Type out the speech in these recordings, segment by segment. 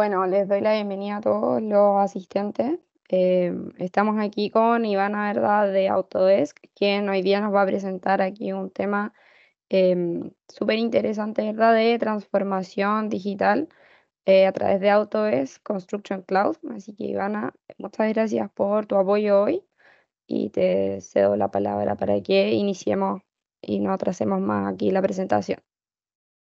bueno, les doy la bienvenida a todos los asistentes. Em, estamos aquí con Ivana Verdad de Autodesk, quien hoy día nos va a presentar aquí un tema em, súper interesante, ¿verdad? De transformación digital eh, a través de Autodesk Construction Cloud. Así que Ivana, muchas gracias por tu apoyo hoy y te cedo la palabra para que iniciemos y no atrasemos más aquí la presentación.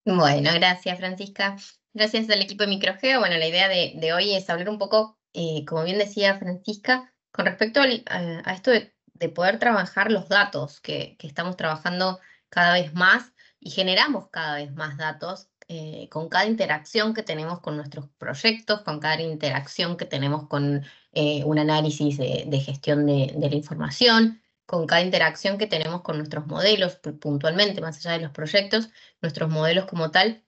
Bueno, gracias Francisca. Gracias al equipo de Microgeo. Bueno, la idea de, hoy es hablar un poco, eh, como bien decía Francisca, con respecto a, esto de, poder trabajar los datos que, estamos trabajando cada vez más y generamos cada vez más datos eh, con cada interacción que tenemos con nuestros proyectos, con cada interacción que tenemos con eh, un análisis de, gestión de la información, con cada interacción que tenemos con nuestros modelos puntualmente, más allá de los proyectos, nuestros modelos como tal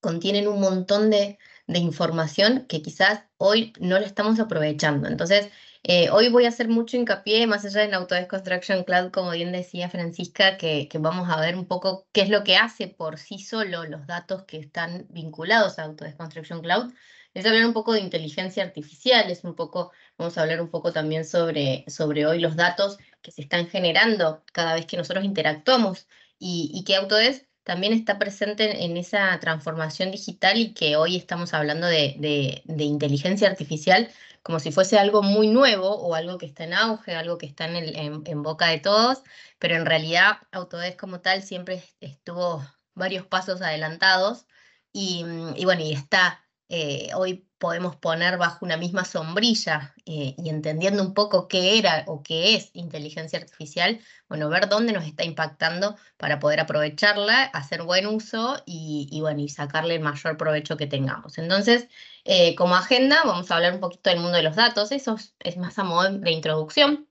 contienen un montón de, de información que quizás hoy no la estamos aprovechando. Entonces, eh, hoy voy a hacer mucho hincapié, más allá en Construction Cloud, como bien decía Francisca, que, que, vamos a ver un poco qué es lo que hace por sí solo los datos que están vinculados a Construction Cloud. a hablar un poco de inteligencia artificial, es un poco, vamos a hablar un poco también sobre, sobre hoy los datos que se están generando cada vez que nosotros interactuamos y, y que Autodesk también está presente en esa transformación digital y que hoy estamos hablando de, inteligencia artificial como si fuese algo muy nuevo o algo que está en auge, algo que está en, boca de todos, pero en realidad Autodesk como tal siempre estuvo varios pasos adelantados y, y bueno, y está eh, hoy podemos poner bajo una misma sombrilla eh, y entendiendo un poco qué era o qué es inteligencia artificial, bueno, ver dónde nos está impactando para poder aprovecharla, hacer buen uso y, bueno, y sacarle el mayor provecho que tengamos. Entonces, eh, como agenda, vamos a hablar un poquito del mundo de los datos, eso es, más a modo de introducción,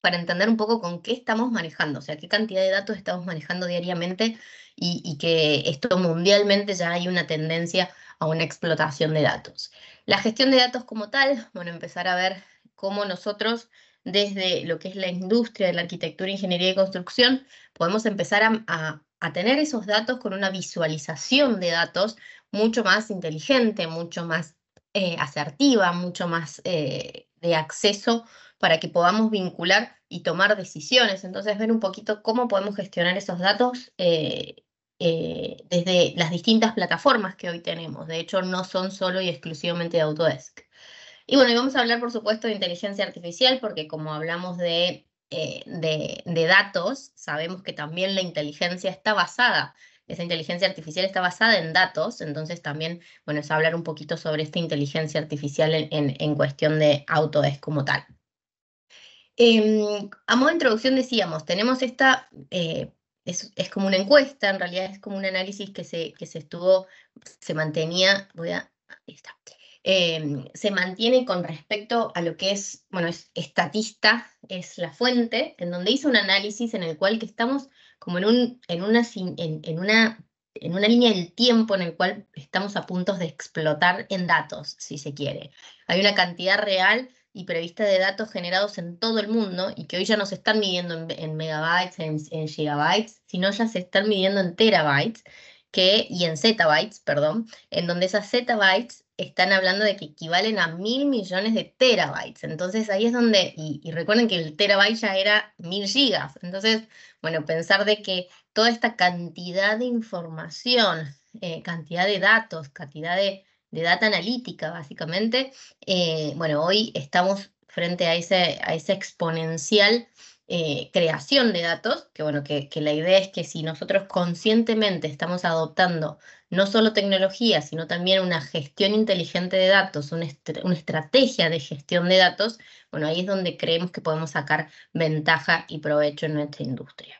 para entender un poco con qué estamos manejando, o sea, qué cantidad de datos estamos manejando diariamente y, y que esto mundialmente ya hay una tendencia a una explotación de datos. La gestión de datos como tal, bueno, empezar a ver cómo nosotros desde lo que es la industria de la arquitectura, ingeniería y construcción, podemos empezar a, tener esos datos con una visualización de datos mucho más inteligente, mucho más eh, asertiva, mucho más eh, de acceso para que podamos vincular y tomar decisiones. Entonces, ver un poquito cómo podemos gestionar esos datos eh, eh, desde las distintas plataformas que hoy tenemos. De hecho, no son solo y exclusivamente de Autodesk. Y bueno, y vamos a hablar, por supuesto, de inteligencia artificial, porque como hablamos de, eh, de, datos, sabemos que también la inteligencia está basada esa inteligencia artificial está basada en datos, entonces también, bueno, es hablar un poquito sobre esta inteligencia artificial en, cuestión de Autodesk como tal. Em, a modo de introducción decíamos, tenemos esta eh, es, como una encuesta, en realidad es como un análisis que se, que se estuvo, se mantenía, voy a, em, se mantiene con respecto a lo que es, bueno, es estatista, es la fuente, en donde hizo un análisis en el cual que estamos como en, un, en, una, en, una, en una línea del tiempo en el cual estamos a puntos de explotar en datos, si se quiere. Hay una cantidad real y prevista de datos generados en todo el mundo y que hoy ya no se están midiendo en, megabytes, en, gigabytes, sino ya se están midiendo en terabytes que, y en zettabytes, perdón, en donde esas zettabytes están hablando de que equivalen a mil millones de terabytes. Entonces ahí es donde, y, recuerden que el terabyte ya era mil gigas. Entonces, bueno, pensar de que toda esta cantidad de información, eh, cantidad de datos, cantidad de de data analítica, básicamente, eh, bueno, hoy estamos frente a, ese, a esa exponencial eh, creación de datos, que bueno, que, la idea es que si nosotros conscientemente estamos adoptando no solo tecnología, sino también una gestión inteligente de datos, una, estrategia de gestión de datos, bueno, ahí es donde creemos que podemos sacar ventaja y provecho en nuestra industria.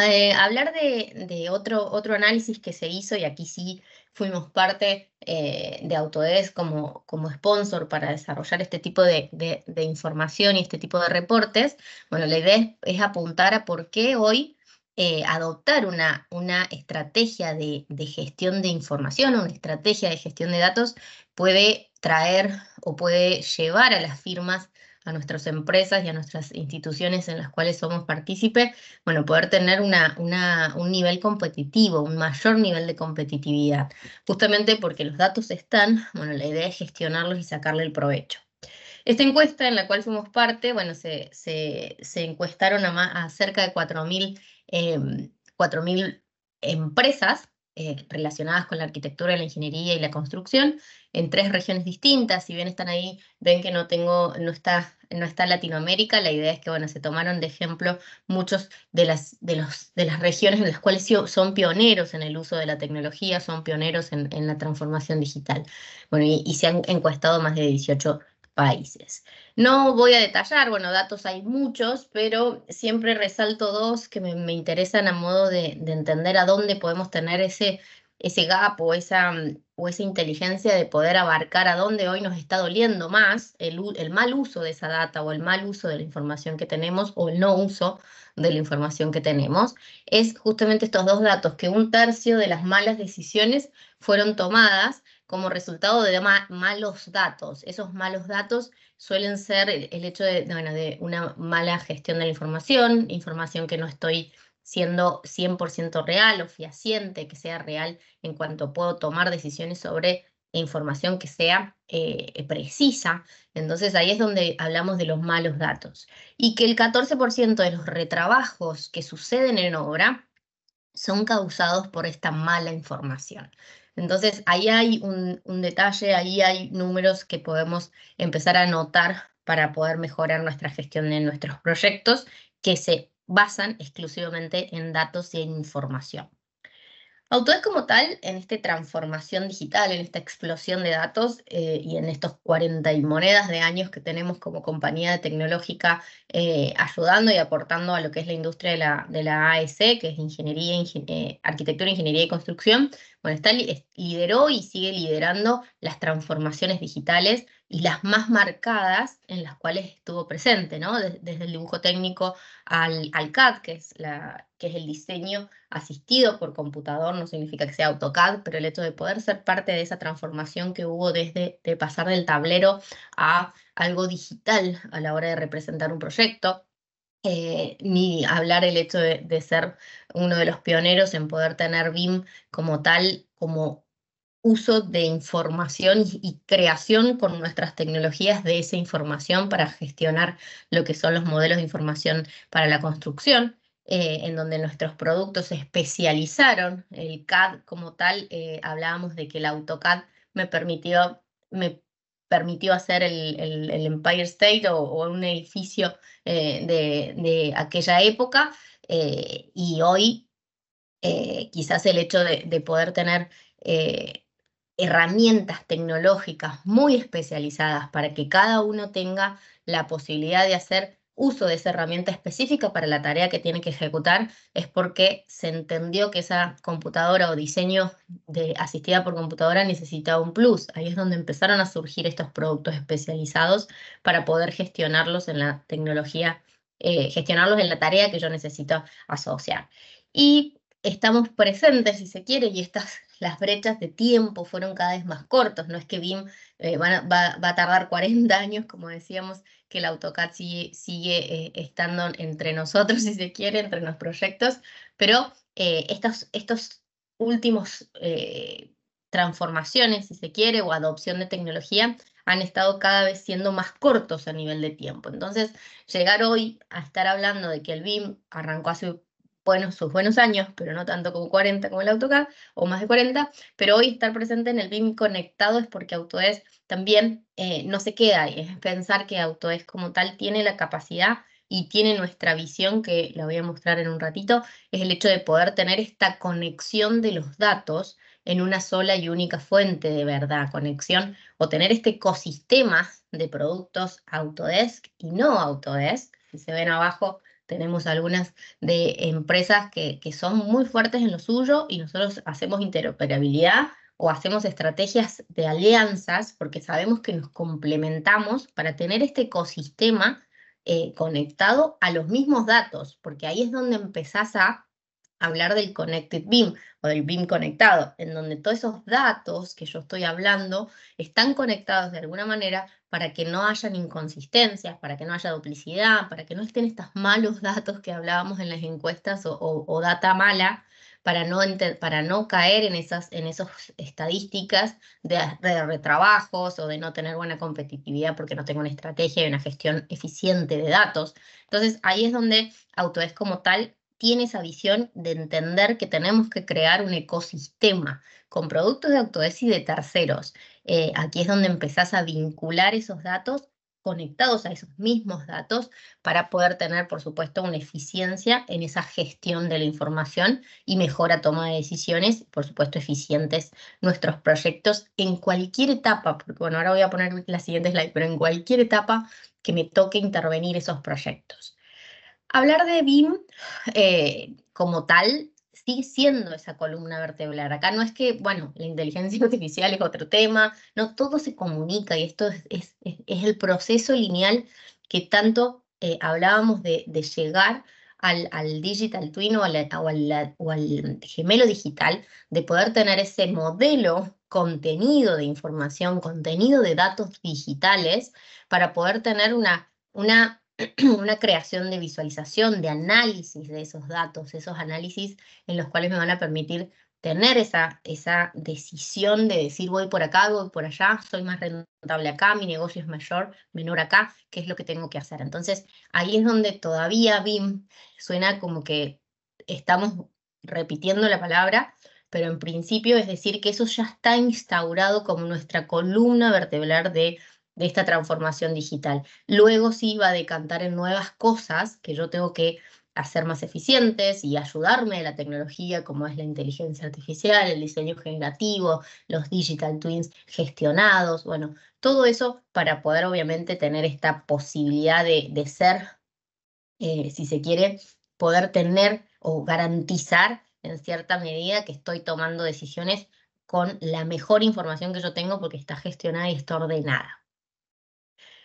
Eh, hablar de, otro, otro análisis que se hizo, y aquí sí fuimos parte eh, de Autodesk como, como sponsor para desarrollar este tipo de, información y este tipo de reportes. Bueno, la idea es, apuntar a por qué hoy eh, adoptar una, una estrategia de, gestión de información, o una estrategia de gestión de datos, puede traer o puede llevar a las firmas a nuestras empresas y a nuestras instituciones en las cuales somos partícipes, bueno, poder tener una, un nivel competitivo, un mayor nivel de competitividad, justamente porque los datos están, bueno, la idea es gestionarlos y sacarle el provecho. Esta encuesta en la cual somos parte, bueno, se, se, encuestaron a, a, cerca de 4.000 eh, empresas eh, relacionadas con la arquitectura, la ingeniería y la construcción en tres regiones distintas. Si bien están ahí, ven que no tengo, no está, no está Latinoamérica. La idea es que bueno, se tomaron de ejemplo muchos de las, de los, de las regiones en las cuales son pioneros en el uso de la tecnología, son pioneros en, la transformación digital. Bueno, y, y se han encuestado más de 18 países. No voy a detallar, bueno, datos hay muchos, pero siempre resalto dos que me, interesan a modo de, entender a dónde podemos tener ese, ese gap o esa, o esa inteligencia de poder abarcar a dónde hoy nos está doliendo más el, el mal uso de esa data o el mal uso de la información que tenemos o el no uso de la información que tenemos, es justamente estos dos datos, que un tercio de las malas decisiones fueron tomadas como resultado de malos datos. Esos malos datos suelen ser el, hecho de, una mala gestión de la información, información que no estoy siendo 100% real o fiaciente, que sea real en cuanto puedo tomar decisiones sobre información que sea eh, precisa. Entonces ahí es donde hablamos de los malos datos. Y que el 14% de los retrabajos que suceden en obra son causados por esta mala información. Entonces, ahí hay un, detalle, ahí hay números que podemos empezar a notar para poder mejorar nuestra gestión de nuestros proyectos que se basan exclusivamente en datos y en información. Autodesk como tal, en esta transformación digital, en esta explosión de datos eh, y en estos 40 y monedas de años que tenemos como compañía tecnológica eh, ayudando y aportando a lo que es la industria de la, de AEC, que es Ingeniería, eh, Arquitectura, Ingeniería y Construcción, bueno, está, lideró y sigue liderando las transformaciones digitales y las más marcadas en las cuales estuvo presente, ¿no? desde el dibujo técnico al, al CAD, que es, la, que es el diseño asistido por computador, no significa que sea AutoCAD, pero el hecho de poder ser parte de esa transformación que hubo desde de pasar del tablero a algo digital a la hora de representar un proyecto, eh, ni hablar el hecho de, de, ser uno de los pioneros en poder tener BIM como tal, como uso de información y creación con nuestras tecnologías de esa información para gestionar lo que son los modelos de información para la construcción, eh, en donde nuestros productos se especializaron. El CAD como tal, eh, hablábamos de que el AutoCAD me permitió, me permitió hacer el, Empire State o, un edificio eh, de, aquella época y hoy quizás el hecho de, poder tener herramientas tecnológicas muy especializadas para que cada uno tenga la posibilidad de hacer uso de esa herramienta específica para la tarea que tiene que ejecutar, es porque se entendió que esa computadora o diseño de, asistida por computadora necesitaba un plus. Ahí es donde empezaron a surgir estos productos especializados para poder gestionarlos en la tecnología, eh, gestionarlos en la tarea que yo necesito asociar. Y estamos presentes, si se quiere, y estas las brechas de tiempo fueron cada vez más cortos. No es que BIM eh, va, a tardar 40 años, como decíamos, que el AutoCAD sigue, eh, estando entre nosotros, si se quiere, entre los proyectos, pero eh, estos, estos últimos eh, transformaciones, si se quiere, o adopción de tecnología, han estado cada vez siendo más cortos a nivel de tiempo. Entonces, llegar hoy a estar hablando de que el BIM arrancó hace buenos, sus buenos años, pero no tanto como 40 como el AutoCAD, o más de 40, pero hoy estar presente en el BIM conectado es porque Autodesk también eh, no se queda y es pensar que Autodesk como tal tiene la capacidad y tiene nuestra visión, que la voy a mostrar en un ratito, es el hecho de poder tener esta conexión de los datos en una sola y única fuente de verdad, conexión, o tener este ecosistema de productos Autodesk y no Autodesk, que se ven abajo tenemos algunas de empresas que, son muy fuertes en lo suyo y nosotros hacemos interoperabilidad o hacemos estrategias de alianzas porque sabemos que nos complementamos para tener este ecosistema eh, conectado a los mismos datos, porque ahí es donde empezás a hablar del Connected BIM o del BIM conectado, en donde todos esos datos que yo estoy hablando están conectados de alguna manera para que no hayan inconsistencias, para que no haya duplicidad, para que no estén estos malos datos que hablábamos en las encuestas o, data mala, para no, para no caer en esas en estadísticas de, de, retrabajos o de no tener buena competitividad porque no tengo una estrategia y una gestión eficiente de datos. Entonces ahí es donde Autodesk como tal tiene esa visión de entender que tenemos que crear un ecosistema con productos de Autodesk de terceros. Eh, aquí es donde empezás a vincular esos datos conectados a esos mismos datos para poder tener, por supuesto, una eficiencia en esa gestión de la información y mejora toma de decisiones, por supuesto, eficientes nuestros proyectos en cualquier etapa, porque bueno, ahora voy a poner la siguiente slide, pero en cualquier etapa que me toque intervenir esos proyectos. Hablar de BIM eh, como tal sigue siendo esa columna vertebral. Acá no es que, bueno, la inteligencia artificial es otro tema, no, todo se comunica y esto es, el proceso lineal que tanto eh, hablábamos de, llegar al, al, digital twin o, al gemelo digital, de poder tener ese modelo contenido de información, contenido de datos digitales, para poder tener una una creación de visualización, de análisis de esos datos, esos análisis en los cuales me van a permitir tener esa, esa decisión de decir voy por acá, voy por allá, soy más rentable acá, mi negocio es mayor, menor acá, qué es lo que tengo que hacer. Entonces, ahí es donde todavía BIM suena como que estamos repitiendo la palabra, pero en principio es decir que eso ya está instaurado como nuestra columna vertebral de de esta transformación digital. Luego sí va a decantar en nuevas cosas que yo tengo que hacer más eficientes y ayudarme de la tecnología como es la inteligencia artificial, el diseño generativo, los digital twins gestionados, bueno, todo eso para poder obviamente tener esta posibilidad de, ser, eh, si se quiere, poder tener o garantizar en cierta medida que estoy tomando decisiones con la mejor información que yo tengo porque está gestionada y está ordenada.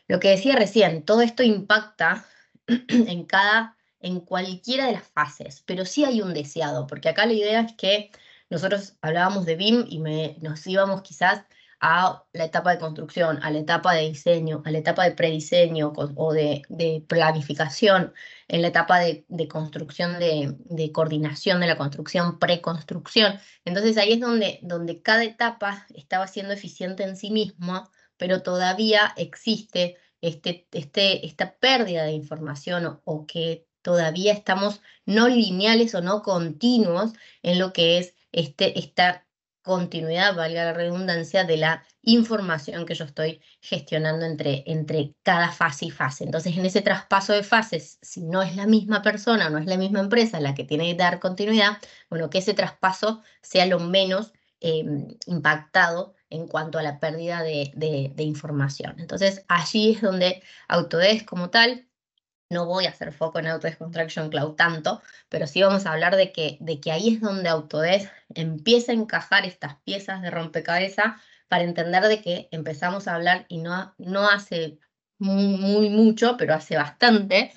Lo que decía recién, todo esto impacta en cada, en cualquiera de las fases, pero sí hay un deseado, porque acá la idea es que nosotros hablábamos de BIM y nos íbamos quizás a la etapa de construcción, a la etapa de diseño, a la etapa de prediseño o de, planificación, en la etapa de, construcción, de, coordinación de la construcción, preconstrucción. Entonces ahí es donde, donde cada etapa estaba siendo eficiente en sí misma pero todavía existe este, este, esta pérdida de información o, que todavía estamos no lineales o no continuos en lo que es este, esta continuidad, valga la redundancia, de la información que yo estoy gestionando entre, entre cada fase y fase. Entonces, en ese traspaso de fases, si no es la misma persona, no es la misma empresa la que tiene que dar continuidad, bueno, que ese traspaso sea lo menos em, impactado en cuanto a la pérdida de, información. Entonces, allí es donde Autodesk como tal no voy a hacer foco en Autodesk Construction Cloud tanto, pero sí vamos a hablar de que, de que ahí es donde Autodesk empieza a encajar estas piezas de rompecabezas para entender de que empezamos a hablar, y no, no hace muy, mucho, pero hace bastante,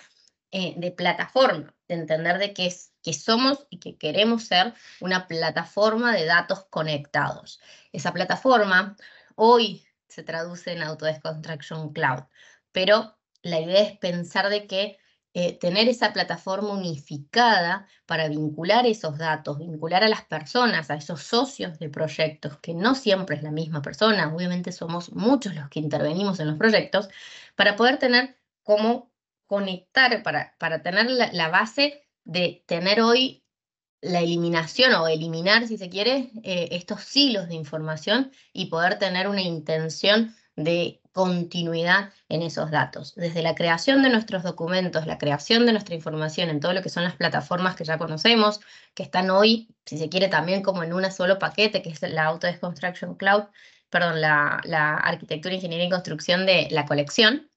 eh, de plataforma, de entender de que es que somos y que queremos ser una plataforma de datos conectados. Esa plataforma hoy se traduce en Construction Cloud, pero la idea es pensar de que eh, tener esa plataforma unificada para vincular esos datos, vincular a las personas, a esos socios de proyectos, que no siempre es la misma persona, obviamente somos muchos los que intervenimos en los proyectos, para poder tener cómo conectar, para, para tener la, la base de tener hoy la eliminación o eliminar, si se quiere, eh, estos silos de información y poder tener una intención de continuidad en esos datos. Desde la creación de nuestros documentos, la creación de nuestra información en todo lo que son las plataformas que ya conocemos, que están hoy, si se quiere, también como en un solo paquete, que es la Auto Construction Cloud, perdón, la, arquitectura, ingeniería y construcción de la colección,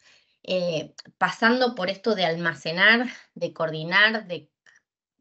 eh, pasando por esto de almacenar, de coordinar, de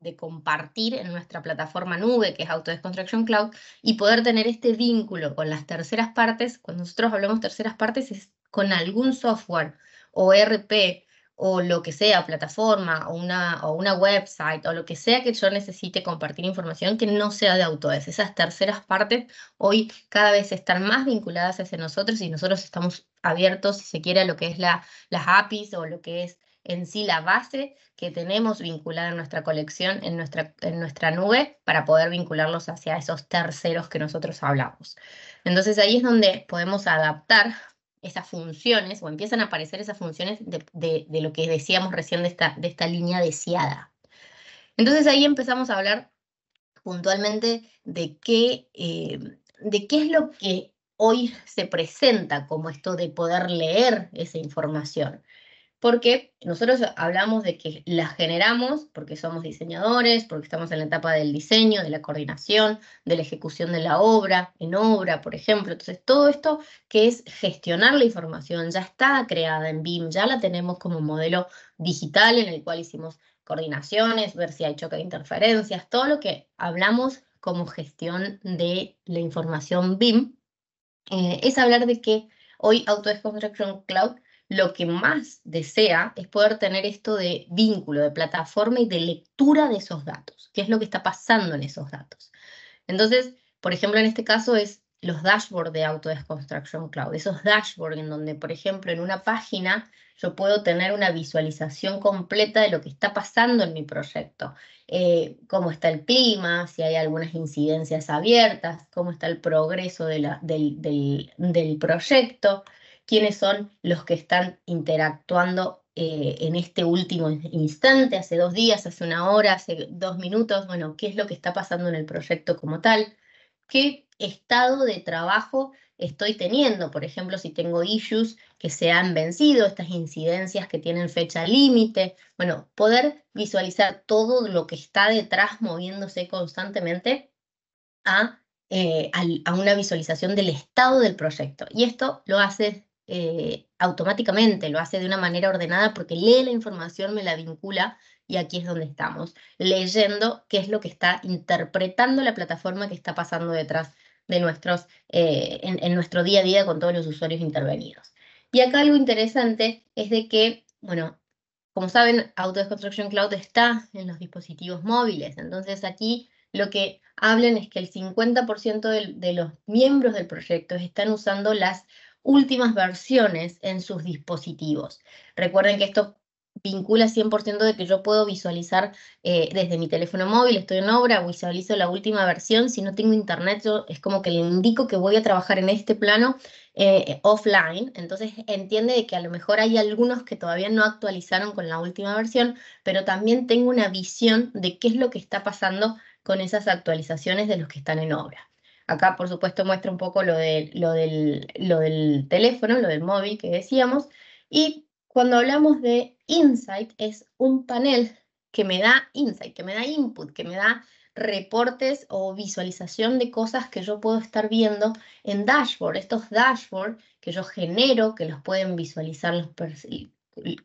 de compartir en nuestra plataforma nube, que es Autodesconstruction Cloud, y poder tener este vínculo con las terceras partes. Cuando nosotros hablamos terceras partes es con algún software o e RP o lo que sea, plataforma o una, o una website o lo que sea que yo necesite compartir información que no sea de Autodesk. Esas terceras partes hoy cada vez están más vinculadas hacia nosotros y nosotros estamos abiertos, si se quiere, a lo que es la, las APIs o lo que es en sí la base que tenemos vinculada en nuestra colección, en nuestra, en nuestra nube, para poder vincularlos hacia esos terceros que nosotros hablamos. Entonces ahí es donde podemos adaptar esas funciones o empiezan a aparecer esas funciones de, lo que decíamos recién de esta, de esta línea deseada. Entonces ahí empezamos a hablar puntualmente de qué, eh, de qué es lo que hoy se presenta como esto de poder leer esa información porque nosotros hablamos de que las generamos porque somos diseñadores, porque estamos en la etapa del diseño, de la coordinación, de la ejecución de la obra, en obra, por ejemplo. Entonces, todo esto que es gestionar la información ya está creada en BIM, ya la tenemos como modelo digital en el cual hicimos coordinaciones, ver si hay choque de interferencias, todo lo que hablamos como gestión de la información BIM, eh, es hablar de que hoy Autodesk Construction Cloud lo que más desea es poder tener esto de vínculo, de plataforma y de lectura de esos datos, qué es lo que está pasando en esos datos. Entonces, por ejemplo, en este caso es los dashboards de Autodesconstruction Cloud, esos dashboards en donde, por ejemplo, en una página yo puedo tener una visualización completa de lo que está pasando en mi proyecto, eh, cómo está el clima, si hay algunas incidencias abiertas, cómo está el progreso del, del proyecto, quiénes son los que están interactuando eh, en este último instante, hace dos días, hace una hora, hace dos minutos, bueno, qué es lo que está pasando en el proyecto como tal, qué estado de trabajo estoy teniendo, por ejemplo, si tengo issues que se han vencido, estas incidencias que tienen fecha límite, bueno, poder visualizar todo lo que está detrás moviéndose constantemente a, eh, a una visualización del estado del proyecto. Y esto lo hace eh, automáticamente, lo hace de una manera ordenada porque lee la información, me la vincula y aquí es donde estamos, leyendo qué es lo que está interpretando la plataforma que está pasando detrás de nuestros, eh, en, nuestro día a día con todos los usuarios intervenidos. Y acá algo interesante es de que, bueno, como saben, AutoDesconstruction Cloud está en los dispositivos móviles, entonces aquí lo que hablan es que el 50% de los miembros del proyecto están usando las últimas versiones en sus dispositivos. Recuerden que esto vincula 100% de que yo puedo visualizar eh, desde mi teléfono móvil, estoy en obra, visualizo la última versión, si no tengo internet yo es como que le indico que voy a trabajar en este plano eh, offline, entonces entiende que a lo mejor hay algunos que todavía no actualizaron con la última versión, pero también tengo una visión de qué es lo que está pasando con esas actualizaciones de los que están en obra. Acá, por supuesto, muestra un poco lo, de, lo, del, lo del teléfono, lo del móvil que decíamos. Y cuando hablamos de insight, es un panel que me da insight, que me da input, que me da reportes o visualización de cosas que yo puedo estar viendo en dashboard. Estos dashboards que yo genero, que los pueden visualizar los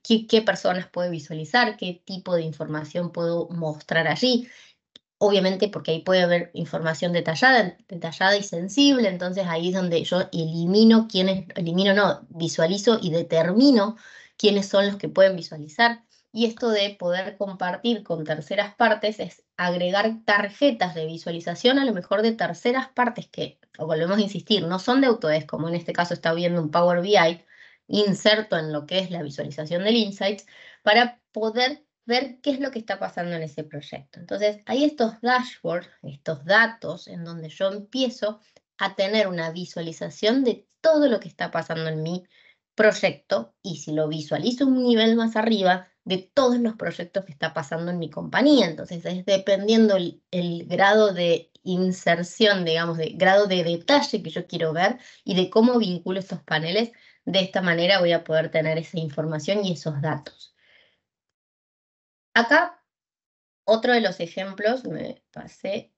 qué, qué, personas pueden visualizar, qué tipo de información puedo mostrar allí, obviamente porque ahí puede haber información detallada, detallada y sensible, entonces ahí es donde yo elimino elimino no, visualizo y determino quiénes son los que pueden visualizar. Y esto de poder compartir con terceras partes es agregar tarjetas de visualización a lo mejor de terceras partes que, o volvemos a insistir, no son de Autodesk, como en este caso está viendo un Power BI, inserto en lo que es la visualización del Insights, para poder ver qué es lo que está pasando en ese proyecto. Entonces, hay estos dashboards, estos datos, en donde yo empiezo a tener una visualización de todo lo que está pasando en mi proyecto y si lo visualizo un nivel más arriba de todos los proyectos que está pasando en mi compañía. Entonces, es dependiendo el, grado de inserción, digamos, de grado de detalle que yo quiero ver y de cómo vinculo estos paneles, de esta manera voy a poder tener esa información y esos datos. Acá, otro de los ejemplos, me pasé,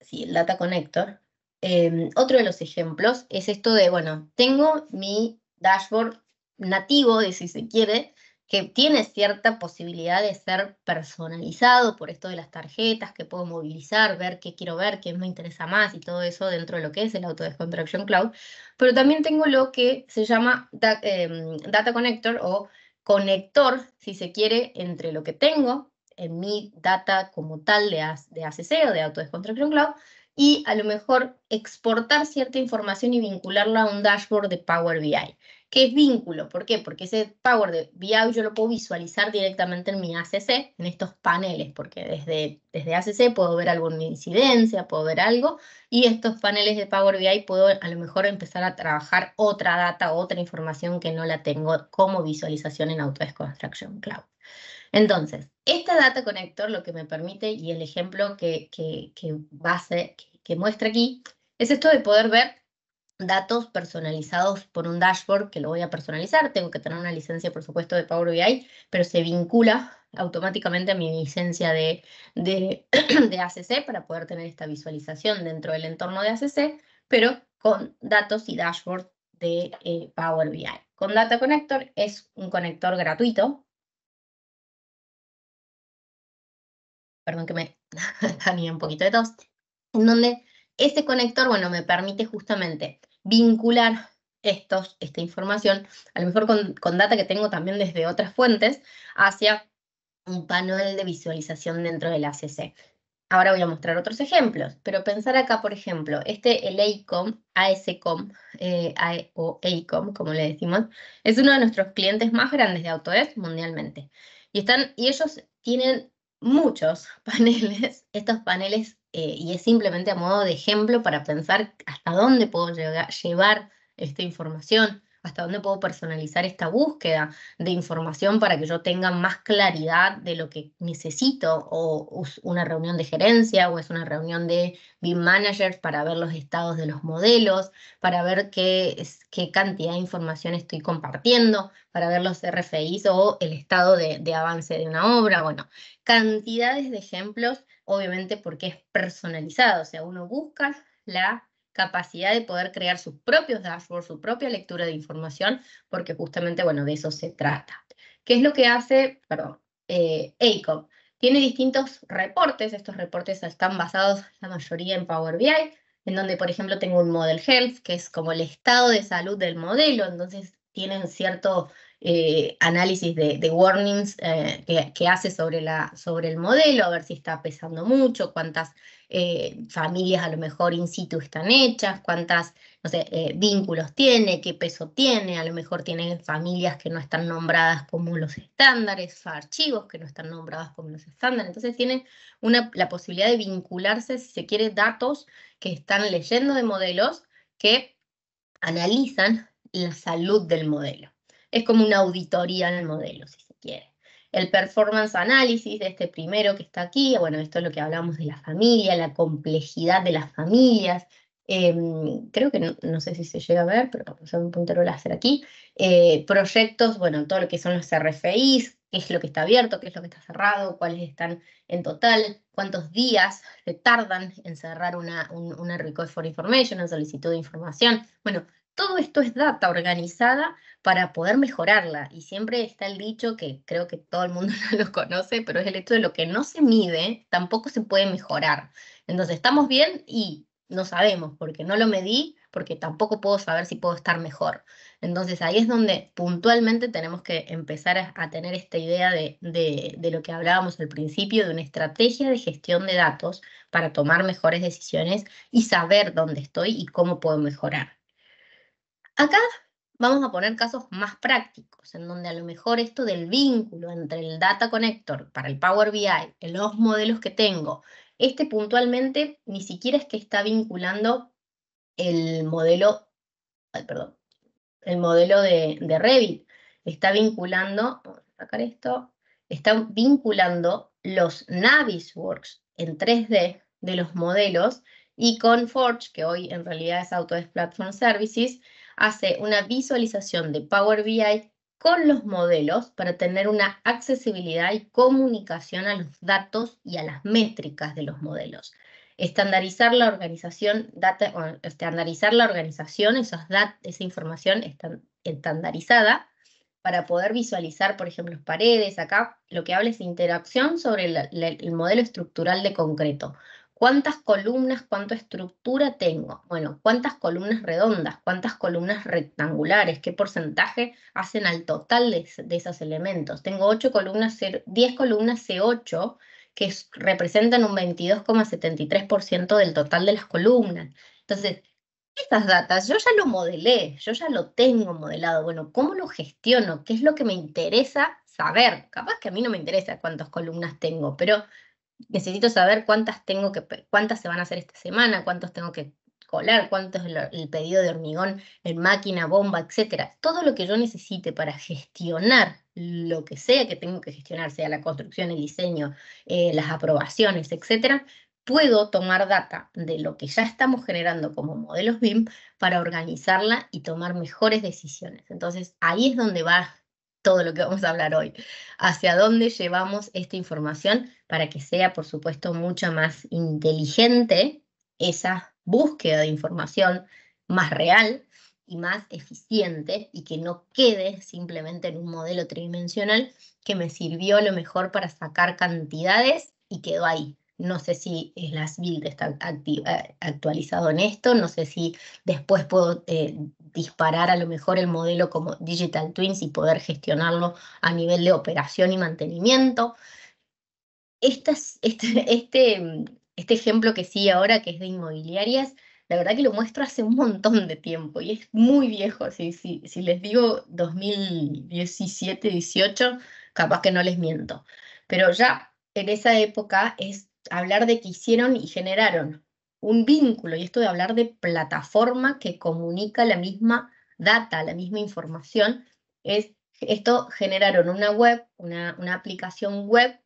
sí, el Data Connector, em, otro de los ejemplos es esto de, bueno, tengo mi dashboard nativo, de si se quiere, que tiene cierta posibilidad de ser personalizado por esto de las tarjetas, que puedo movilizar, ver qué quiero ver, qué me interesa más y todo eso dentro de lo que es el Autodescontraction Cloud. Pero también tengo lo que se llama em, Data Connector o conector, si se quiere, entre lo que tengo en mi data como tal de, de ACC o de Control Cloud y a lo mejor exportar cierta información y vincularla a un dashboard de Power BI. ¿Qué es vínculo. ¿Por qué? Porque ese Power BI yo lo puedo visualizar directamente en mi ACC, en estos paneles, porque desde, desde ACC puedo ver alguna incidencia, puedo ver algo, y estos paneles de Power BI puedo a lo mejor empezar a trabajar otra data, otra información que no la tengo como visualización en Autodesk Construction Cloud. Entonces, esta data connector lo que me permite y el ejemplo que, base, que muestra aquí es esto de poder ver datos personalizados por un dashboard que lo voy a personalizar. Tengo que tener una licencia, por supuesto, de Power BI, pero se vincula automáticamente a mi licencia de, de, de ACC para poder tener esta visualización dentro del entorno de ACC, pero con datos y dashboard de eh, Power BI. Con Data Connector es un conector gratuito. Perdón que me tenía un poquito de tos. En donde este conector, bueno, me permite justamente vincular estos, esta información, a lo mejor con, data que tengo también desde otras fuentes, hacia un panel de visualización dentro del ACC. Ahora voy a mostrar otros ejemplos, pero pensar acá, por ejemplo, este, el AICOM, ASCOM, eh, o AICOM, como le decimos, es uno de nuestros clientes más grandes de Autodesk mundialmente. Y, están, y ellos tienen muchos paneles, estos paneles eh, y es simplemente a modo de ejemplo para pensar hasta dónde puedo llevar esta información hasta dónde puedo personalizar esta búsqueda de información para que yo tenga más claridad de lo que necesito, o una reunión de gerencia, o es una reunión de BIM managers para ver los estados de los modelos, para ver qué, cantidad de información estoy compartiendo, para ver los RFIs o el estado de, de avance de una obra, bueno, cantidades de ejemplos, obviamente porque es personalizado, o sea, uno busca la capacidad de poder crear sus propios dashboards, su propia lectura de información, porque justamente, bueno, de eso se trata. ¿Qué es lo que hace, perdón, eh, Tiene distintos reportes, estos reportes están basados la mayoría en Power BI, en donde, por ejemplo, tengo un Model Health, que es como el estado de salud del modelo, entonces tienen cierto eh, análisis de, warnings eh, que, hace sobre, la, sobre el modelo, a ver si está pesando mucho, cuántas eh, familias a lo mejor in situ están hechas, cuántas no sé, vínculos tiene, qué peso tiene, a lo mejor tienen familias que no están nombradas como los estándares, archivos que no están nombrados como los estándares, entonces tienen una, la posibilidad de vincularse, si se quiere, datos que están leyendo de modelos que analizan la salud del modelo es como una auditoría en el modelo, si se quiere. El performance analysis de este primero que está aquí, bueno, esto es lo que hablamos de la familia, la complejidad de las familias, em, creo que no, sé si se llega a ver, pero vamos a un puntero láser aquí, eh, proyectos, bueno, todo lo que son los RFIs, qué es lo que está abierto, qué es lo que está cerrado, cuáles están en total, cuántos días le tardan en cerrar una, un, una request for information, una solicitud de información. Bueno, todo esto es data organizada para poder mejorarla. Y siempre está el dicho que creo que todo el mundo no lo conoce, pero es el hecho de lo que no se mide, tampoco se puede mejorar. Entonces, estamos bien y no sabemos porque no lo medí, porque tampoco puedo saber si puedo estar mejor. Entonces ahí es donde puntualmente tenemos que empezar a, tener esta idea de, lo que hablábamos al principio, de una estrategia de gestión de datos para tomar mejores decisiones y saber dónde estoy y cómo puedo mejorar. Acá vamos a poner casos más prácticos, en donde a lo mejor esto del vínculo entre el Data Connector para el Power BI, los modelos que tengo, este puntualmente ni siquiera es que está vinculando el modelo, perdón, el modelo de, Revit, está vinculando, sacar esto, está vinculando los Navisworks en 3D de los modelos y con Forge, que hoy en realidad es Autodesk Platform Services, hace una visualización de Power BI con los modelos para tener una accesibilidad y comunicación a los datos y a las métricas de los modelos. Estandarizar la organización, data, estandarizar la organización, esa información estandarizada para poder visualizar, por ejemplo, paredes. Acá lo que habla es interacción sobre el modelo estructural de concreto. ¿Cuántas columnas, cuánta estructura tengo? Bueno, ¿cuántas columnas redondas? ¿Cuántas columnas rectangulares? ¿Qué porcentaje hacen al total de, esos elementos? Tengo 8 columnas, 10 columnas C8 que representan un 22,73% del total de las columnas. Entonces, estas datas yo ya lo modelé, yo ya lo tengo modelado. Bueno, ¿cómo lo gestiono? ¿Qué es lo que me interesa saber? Capaz que a mí no me interesa cuántas columnas tengo, pero necesito saber cuántas tengo que, cuántas se van a hacer esta semana, cuántos tengo que colar, cuánto es el, pedido de hormigón en máquina, bomba, etcétera. Todo lo que yo necesite para gestionar lo que sea que tengo que gestionar, sea la construcción, el diseño, eh, las aprobaciones, etcétera, puedo tomar data de lo que ya estamos generando como modelos BIM para organizarla y tomar mejores decisiones. Entonces, ahí es donde va todo lo que vamos a hablar hoy, hacia dónde llevamos esta información para que sea, por supuesto, mucho más inteligente esa búsqueda de información, más real y más eficiente y que no quede simplemente en un modelo tridimensional que me sirvió lo mejor para sacar cantidades y quedó ahí. No sé si las build está eh, actualizado en esto, no sé si después puedo eh, disparar a lo mejor el modelo como Digital Twins y poder gestionarlo a nivel de operación y mantenimiento. Este, este, este, ejemplo que sí ahora, que es de inmobiliarias, la verdad que lo muestro hace un montón de tiempo y es muy viejo. Si, si les digo 2017, 18, capaz que no les miento. Pero ya en esa época es hablar de que hicieron y generaron un vínculo, y esto de hablar de plataforma que comunica la misma data, la misma información, es, esto generaron una web, una, aplicación web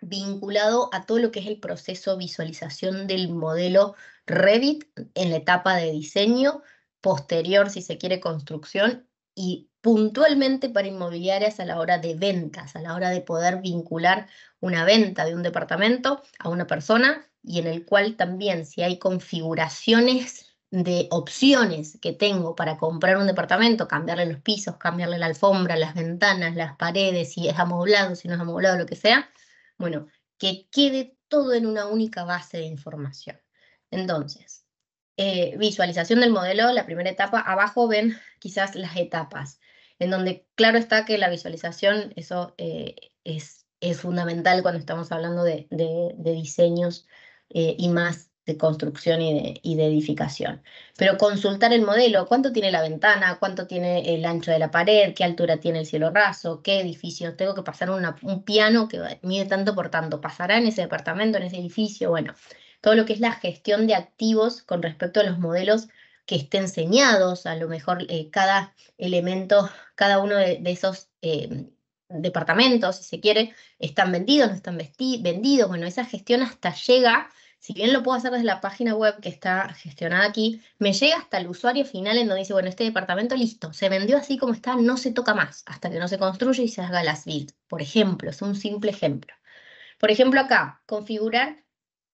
vinculado a todo lo que es el proceso visualización del modelo Revit en la etapa de diseño, posterior, si se quiere, construcción y puntualmente para inmobiliarias a la hora de ventas, a la hora de poder vincular una venta de un departamento a una persona y en el cual también si hay configuraciones de opciones que tengo para comprar un departamento, cambiarle los pisos, cambiarle la alfombra, las ventanas, las paredes, si es amoblado, si no es amoblado, lo que sea, bueno, que quede todo en una única base de información. Entonces, eh, visualización del modelo, la primera etapa, abajo ven quizás las etapas en donde claro está que la visualización, eso eh, es, fundamental cuando estamos hablando de, diseños eh, y más de construcción y de, edificación. Pero consultar el modelo, cuánto tiene la ventana, cuánto tiene el ancho de la pared, qué altura tiene el cielo raso, qué edificio, tengo que pasar un piano que mide tanto por tanto, pasará en ese departamento, en ese edificio, bueno, todo lo que es la gestión de activos con respecto a los modelos que estén enseñados a lo mejor eh, cada elemento, cada uno de, esos eh, departamentos, si se quiere, están vendidos, no están vendidos, bueno, esa gestión hasta llega, si bien lo puedo hacer desde la página web que está gestionada aquí, me llega hasta el usuario final en donde dice, bueno, este departamento listo, se vendió así como está, no se toca más, hasta que no se construye y se haga las builds. por ejemplo, es un simple ejemplo. Por ejemplo, acá, configurar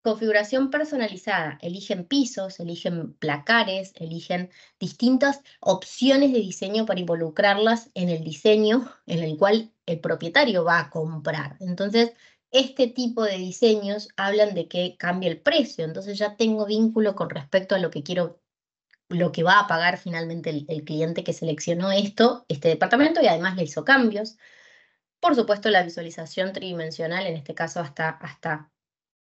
Configuración personalizada. Eligen pisos, eligen placares, eligen distintas opciones de diseño para involucrarlas en el diseño en el cual el propietario va a comprar. Entonces, este tipo de diseños hablan de que cambia el precio, entonces ya tengo vínculo con respecto a lo que quiero, lo que va a pagar finalmente el, cliente que seleccionó esto, este departamento, y además le hizo cambios. Por supuesto, la visualización tridimensional, en este caso hasta, hasta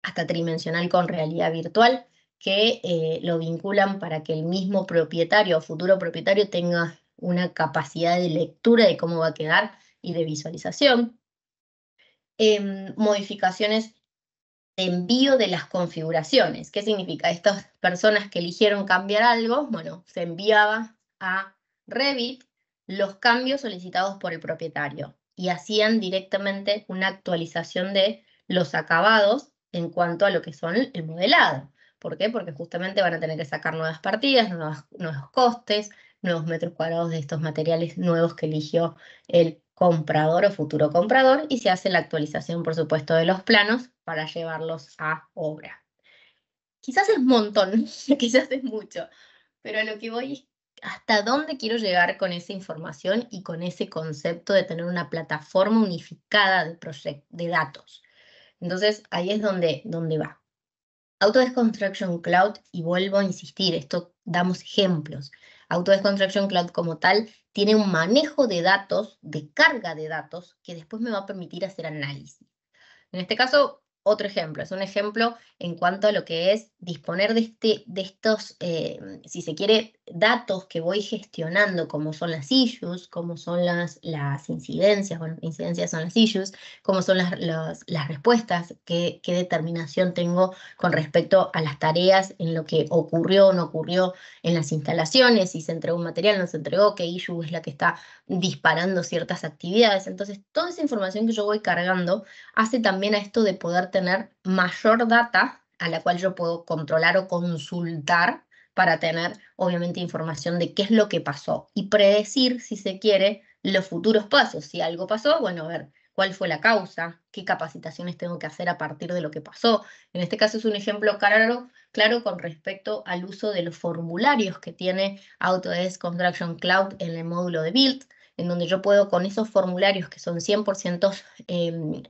hasta tridimensional con realidad virtual, que eh, lo vinculan para que el mismo propietario o futuro propietario tenga una capacidad de lectura de cómo va a quedar y de visualización. Em, modificaciones de envío de las configuraciones. ¿Qué significa? Estas personas que eligieron cambiar algo, bueno, se enviaba a Revit los cambios solicitados por el propietario y hacían directamente una actualización de los acabados en cuanto a lo que son el modelado. ¿Por qué? Porque justamente van a tener que sacar nuevas partidas, nuevos costes, nuevos metros cuadrados de estos materiales nuevos que eligió el comprador o futuro comprador y se hace la actualización, por supuesto, de los planos para llevarlos a obra. Quizás es un montón, quizás es mucho, pero a lo que voy es hasta dónde quiero llegar con esa información y con ese concepto de tener una plataforma unificada de, de datos entonces ahí es donde, donde va. Autodesconstruction Cloud, y vuelvo a insistir, esto damos ejemplos. Autodesconstruction Cloud como tal tiene un manejo de datos, de carga de datos, que después me va a permitir hacer análisis. En este caso, otro ejemplo, es un ejemplo en cuanto a lo que es disponer de, este, de estos, eh, si se quiere, datos que voy gestionando, como son las issues, como son las, las incidencias, bueno, incidencias son las issues, como son las, las, respuestas, qué, qué, determinación tengo con respecto a las tareas en lo que ocurrió o no ocurrió en las instalaciones, si se entregó un material, no se entregó, qué issue es la que está disparando ciertas actividades. Entonces, toda esa información que yo voy cargando hace también a esto de poder tener mayor data a la cual yo puedo controlar o consultar para tener, obviamente, información de qué es lo que pasó y predecir, si se quiere, los futuros pasos. Si algo pasó, bueno, a ver cuál fue la causa, qué capacitaciones tengo que hacer a partir de lo que pasó. En este caso es un ejemplo claro, claro con respecto al uso de los formularios que tiene Autodesk Construction Cloud en el módulo de Build, en donde yo puedo con esos formularios que son 100% em,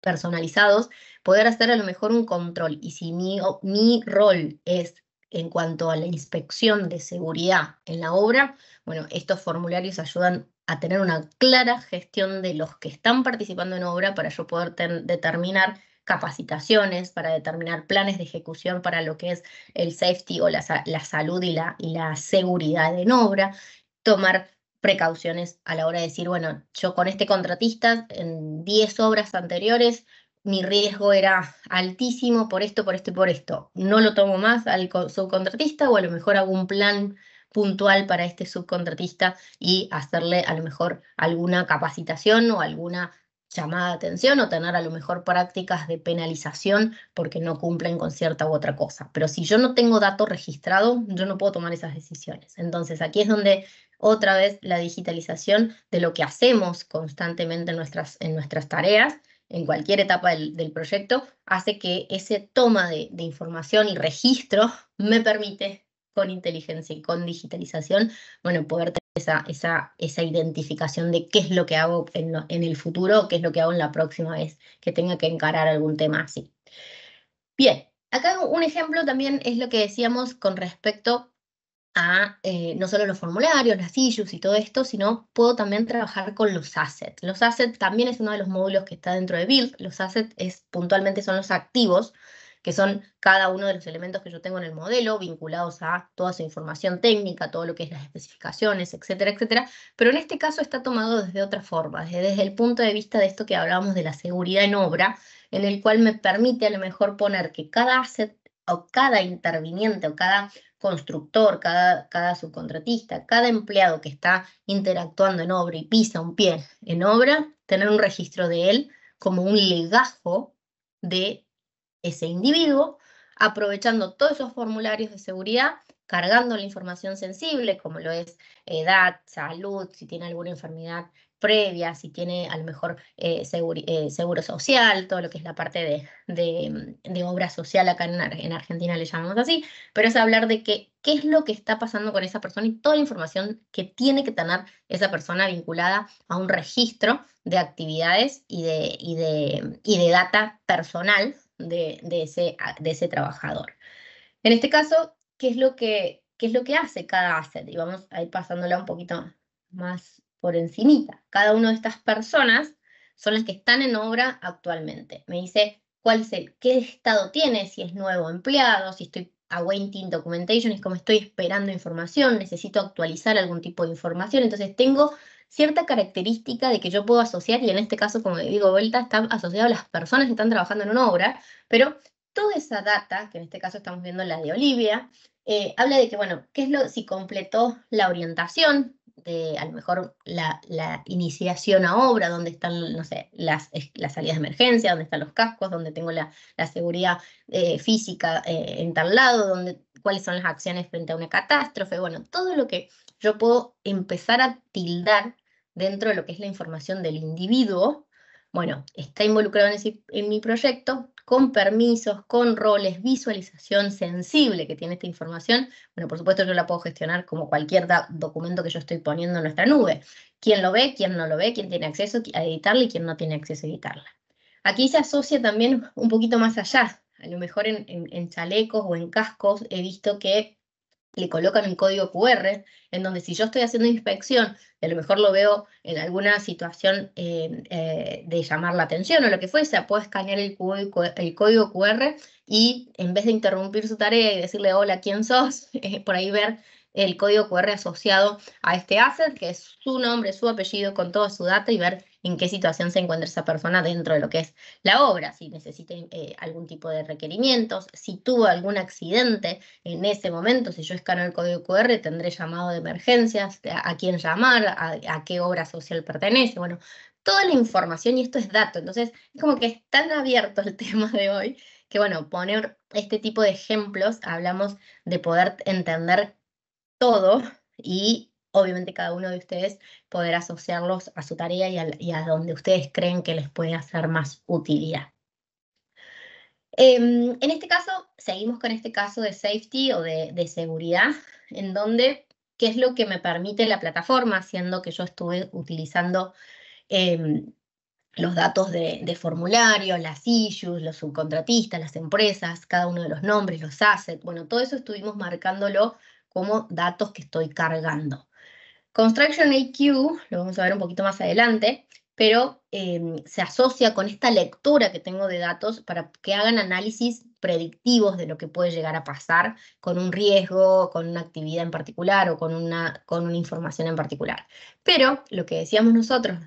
personalizados, poder hacer a lo mejor un control. Y si mi, mi rol es en cuanto a la inspección de seguridad en la obra, bueno, estos formularios ayudan a tener una clara gestión de los que están participando en obra para yo poder determinar capacitaciones, para determinar planes de ejecución para lo que es el safety o la, salud y la, y la seguridad en obra, tomar precauciones a la hora de decir, bueno, yo con este contratista en 10 obras anteriores mi riesgo era altísimo por esto, por esto y por esto. No lo tomo más al subcontratista o a lo mejor hago un plan puntual para este subcontratista y hacerle a lo mejor alguna capacitación o alguna llamada de atención o tener a lo mejor prácticas de penalización porque no cumplen con cierta u otra cosa. Pero si yo no tengo datos registrados, yo no puedo tomar esas decisiones. Entonces aquí es donde otra vez la digitalización de lo que hacemos constantemente en nuestras, en nuestras tareas en cualquier etapa del, proyecto, hace que ese toma de, información y registro me permite con inteligencia y con digitalización, bueno, poder tener esa, esa, identificación de qué es lo que hago en, en el futuro, qué es lo que hago en la próxima vez que tenga que encarar algún tema así. Bien, acá un ejemplo también es lo que decíamos con respecto a eh, no solo los formularios, las issues y todo esto, sino puedo también trabajar con los assets. Los assets también es uno de los módulos que está dentro de Build. Los assets es, puntualmente son los activos, que son cada uno de los elementos que yo tengo en el modelo, vinculados a toda su información técnica, todo lo que es las especificaciones, etcétera, etcétera. Pero en este caso está tomado desde otra forma, desde el punto de vista de esto que hablábamos de la seguridad en obra, en el cual me permite a lo mejor poner que cada asset o cada interviniente o cada constructor, cada, cada subcontratista, cada empleado que está interactuando en obra y pisa un pie en obra, tener un registro de él como un legajo de ese individuo, aprovechando todos esos formularios de seguridad, cargando la información sensible, como lo es eh, edad, salud, si tiene alguna enfermedad previa, si tiene a lo mejor eh, eh, seguro, social, todo lo que es la parte de, mm, obra social acá en, en, Argentina le llamamos así, pero es hablar de qué es lo que está pasando con esa persona y toda la información que tiene que tener esa persona vinculada a un registro de actividades y de, y y de data personal de, ese, de ese trabajador. En este caso, ¿qué es lo que, qué es lo que hace cada asset? Y vamos a ir pasándola un poquito más por encimita. Cada una de estas personas son las que están en obra actualmente. Me dice cuál es el, qué estado tiene, si es nuevo empleado, si estoy awaiting documentation, es como estoy esperando información, necesito actualizar algún tipo de información, entonces tengo cierta característica de que yo puedo asociar, y en este caso, como digo vuelta, están asociadas las personas que están trabajando en una obra, pero toda esa data, que en este caso estamos viendo la de Olivia, eh, habla de que, bueno, ¿qué es lo si completó la orientación? de eh, a lo mejor la, iniciación a obra, donde están, no sé, las, las, salidas de emergencia, donde están los cascos, donde tengo la, seguridad eh, física eh, en tal lado, donde, cuáles son las acciones frente a una catástrofe, bueno, todo lo que yo puedo empezar a tildar dentro de lo que es la información del individuo, bueno, está involucrado en, en mi proyecto, con permisos, con roles, visualización sensible que tiene esta información, bueno, por supuesto yo la puedo gestionar como cualquier documento que yo estoy poniendo en nuestra nube. Quién lo ve, quién no lo ve, quién tiene acceso a editarla y quién no tiene acceso a editarla. Aquí se asocia también un poquito más allá. A lo mejor en, en chalecos o en cascos he visto que le colocan un código QR, en donde si yo estoy haciendo inspección, a lo mejor lo veo en alguna situación eh, eh, de llamar la atención o lo que fuese, puedo escanear el, código QR y en vez de interrumpir su tarea y decirle hola, ¿quién sos? Eh, por ahí ver el código QR asociado a este asset, que es su nombre, su apellido, con toda su data y ver en qué situación se encuentra esa persona dentro de lo que es la obra, si necesita eh, algún tipo de requerimientos, si tuvo algún accidente en ese momento, si yo escano el código QR, tendré llamado de emergencias, a, quién llamar, a, qué obra social pertenece, bueno, toda la información y esto es dato. Entonces, es como que es tan abierto el tema de hoy que, bueno, poner este tipo de ejemplos, hablamos de poder entender todo y obviamente cada uno de ustedes podrá asociarlos a su tarea y a, donde ustedes creen que les puede hacer más utilidad. Em, en este caso, seguimos con este caso de safety o de, seguridad, en donde, ¿qué es lo que me permite la plataforma? Siendo que yo estuve utilizando em, los datos de, de formulario, las issues, los subcontratistas, las empresas, cada uno de los nombres, los assets, bueno, todo eso estuvimos marcándolo como datos que estoy cargando. Construction AQ, lo vamos a ver un poquito más adelante, pero em, se asocia con esta lectura que tengo de datos para que hagan análisis predictivos de lo que puede llegar a pasar con un riesgo, con una actividad en particular o con una, con una información en particular. Pero lo que decíamos nosotros,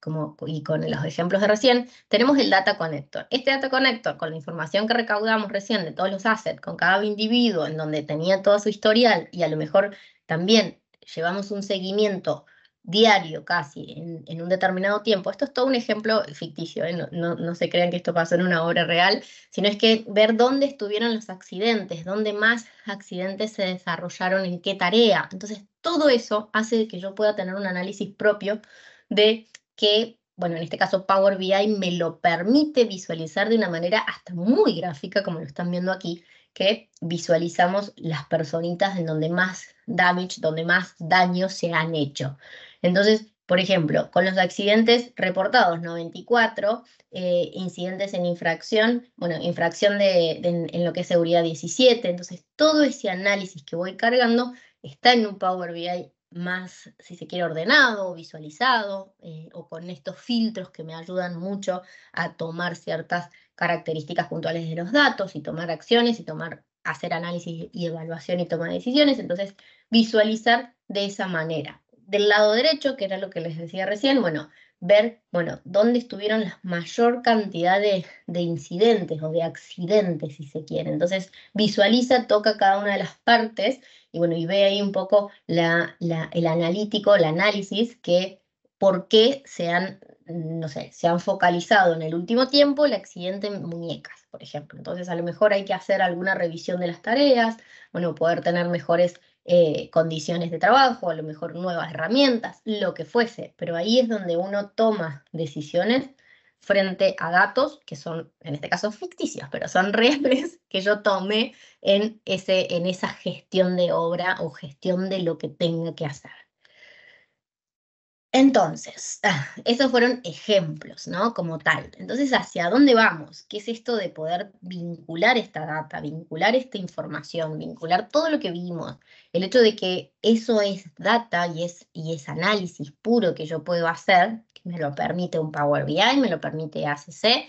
como, y con los ejemplos de recién, tenemos el data connector. Este data connector, con la información que recaudamos recién de todos los assets, con cada individuo, en donde tenía todo su historial y a lo mejor también llevamos un seguimiento diario casi en, un determinado tiempo. Esto es todo un ejemplo ficticio, ¿eh? no, se crean que esto pasó en una obra real, sino es que ver dónde estuvieron los accidentes, dónde más accidentes se desarrollaron, en qué tarea. Entonces, todo eso hace que yo pueda tener un análisis propio de que, bueno, en este caso Power BI me lo permite visualizar de una manera hasta muy gráfica, como lo están viendo aquí, que visualizamos las personitas en donde más donde más daños se han hecho. Entonces, por ejemplo, con los accidentes reportados, 94, eh, incidentes en infracción, bueno, infracción en, lo que es seguridad 17, entonces todo ese análisis que voy cargando está en un Power BI más, si se quiere, ordenado, visualizado, eh, o con estos filtros que me ayudan mucho a tomar ciertas características puntuales de los datos y tomar acciones y tomar hacer análisis y evaluación y toma de decisiones, entonces visualizar de esa manera. Del lado derecho, que era lo que les decía recién, bueno, ver, bueno, dónde estuvieron la mayor cantidad de, incidentes o de accidentes, si se quiere. Entonces, visualiza, toca cada una de las partes y bueno, y ve ahí un poco la, el analítico, el análisis que por qué se han, no sé, se han focalizado en el último tiempo el accidente en muñecas por ejemplo. Entonces, a lo mejor hay que hacer alguna revisión de las tareas, bueno, poder tener mejores eh, condiciones de trabajo, a lo mejor nuevas herramientas, lo que fuese, pero ahí es donde uno toma decisiones frente a datos que son, en este caso, ficticios, pero son reales que yo tomé en, ese, en esa gestión de obra o gestión de lo que tenga que hacer. Entonces, esos fueron ejemplos, ¿no? Como tal. Entonces, ¿hacia dónde vamos? ¿Qué es esto de poder vincular esta data, vincular esta información, vincular todo lo que vimos? El hecho de que eso es data y es, y es análisis puro que yo puedo hacer, que me lo permite un Power BI, me lo permite ACC,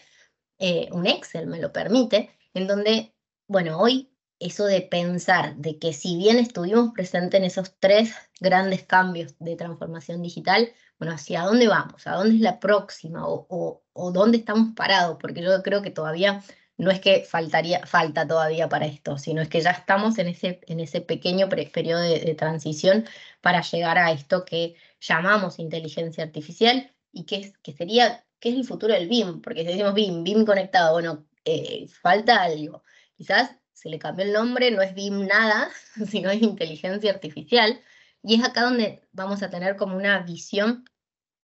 eh, un Excel me lo permite, en donde, bueno, hoy eso de pensar de que si bien estuvimos presentes en esos tres grandes cambios de transformación digital, bueno, ¿hacia dónde vamos? ¿A dónde es la próxima? ¿O, dónde estamos parados? Porque yo creo que todavía no es que faltaría, falta todavía para esto, sino es que ya estamos en ese, en ese pequeño periodo de, transición para llegar a esto que llamamos inteligencia artificial y que, es, que sería, que es el futuro del BIM, porque si decimos BIM, BIM conectado, bueno, eh, falta algo. Quizás se le cambió el nombre, no es BIM nada, sino es inteligencia artificial, y es acá donde vamos a tener como una visión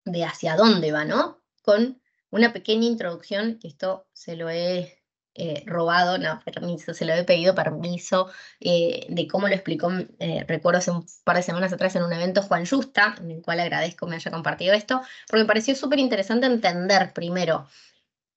de hacia dónde va, ¿no? Con una pequeña introducción, que esto se lo he eh, robado, no, permiso, se lo he pedido permiso, eh, de cómo lo explicó, eh, recuerdo hace un par de semanas atrás en un evento Juan Justa, en el cual agradezco me haya compartido esto, porque me pareció súper interesante entender primero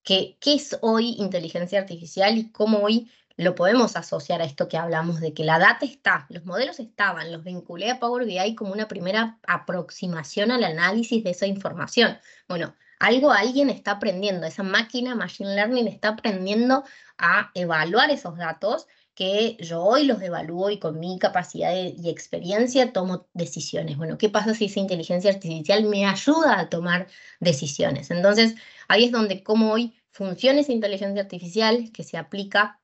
qué es hoy inteligencia artificial y cómo hoy lo podemos asociar a esto que hablamos de que la data está, los modelos estaban, los vinculé a Power BI como una primera aproximación al análisis de esa información. Bueno, algo alguien está aprendiendo, esa máquina Machine Learning está aprendiendo a evaluar esos datos que yo hoy los evalúo y con mi capacidad y experiencia tomo decisiones. Bueno, ¿qué pasa si esa inteligencia artificial me ayuda a tomar decisiones? Entonces, ahí es donde como hoy funciona esa inteligencia artificial que se aplica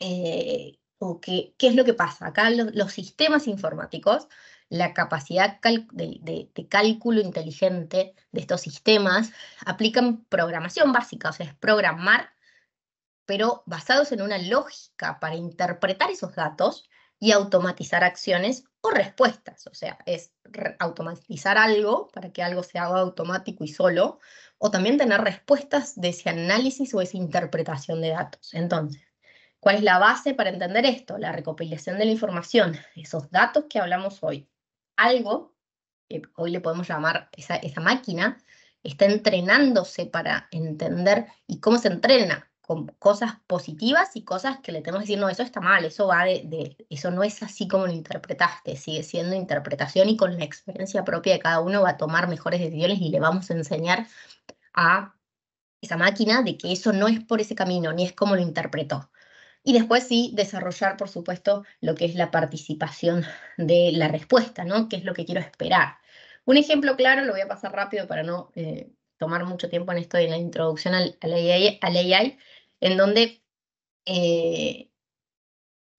eh, o que, qué es lo que pasa. Acá los, sistemas informáticos, la capacidad de, de, cálculo inteligente de estos sistemas, aplican programación básica, o sea, es programar, pero basados en una lógica para interpretar esos datos y automatizar acciones o respuestas, o sea, es automatizar algo para que algo se haga automático y solo, o también tener respuestas de ese análisis o esa interpretación de datos. Entonces, ¿Cuál es la base para entender esto? La recopilación de la información, esos datos que hablamos hoy. Algo, que hoy le podemos llamar esa, esa máquina, está entrenándose para entender y cómo se entrena con cosas positivas y cosas que le tenemos que decir, no, eso está mal, eso va de, de eso no es así como lo interpretaste, sigue siendo interpretación y con la experiencia propia de cada uno va a tomar mejores decisiones y le vamos a enseñar a esa máquina de que eso no es por ese camino, ni es como lo interpretó. Y después sí desarrollar, por supuesto, lo que es la participación de la respuesta, ¿no? ¿Qué es lo que quiero esperar? Un ejemplo claro, lo voy a pasar rápido para no eh, tomar mucho tiempo en esto de la introducción al, AI, en donde eh,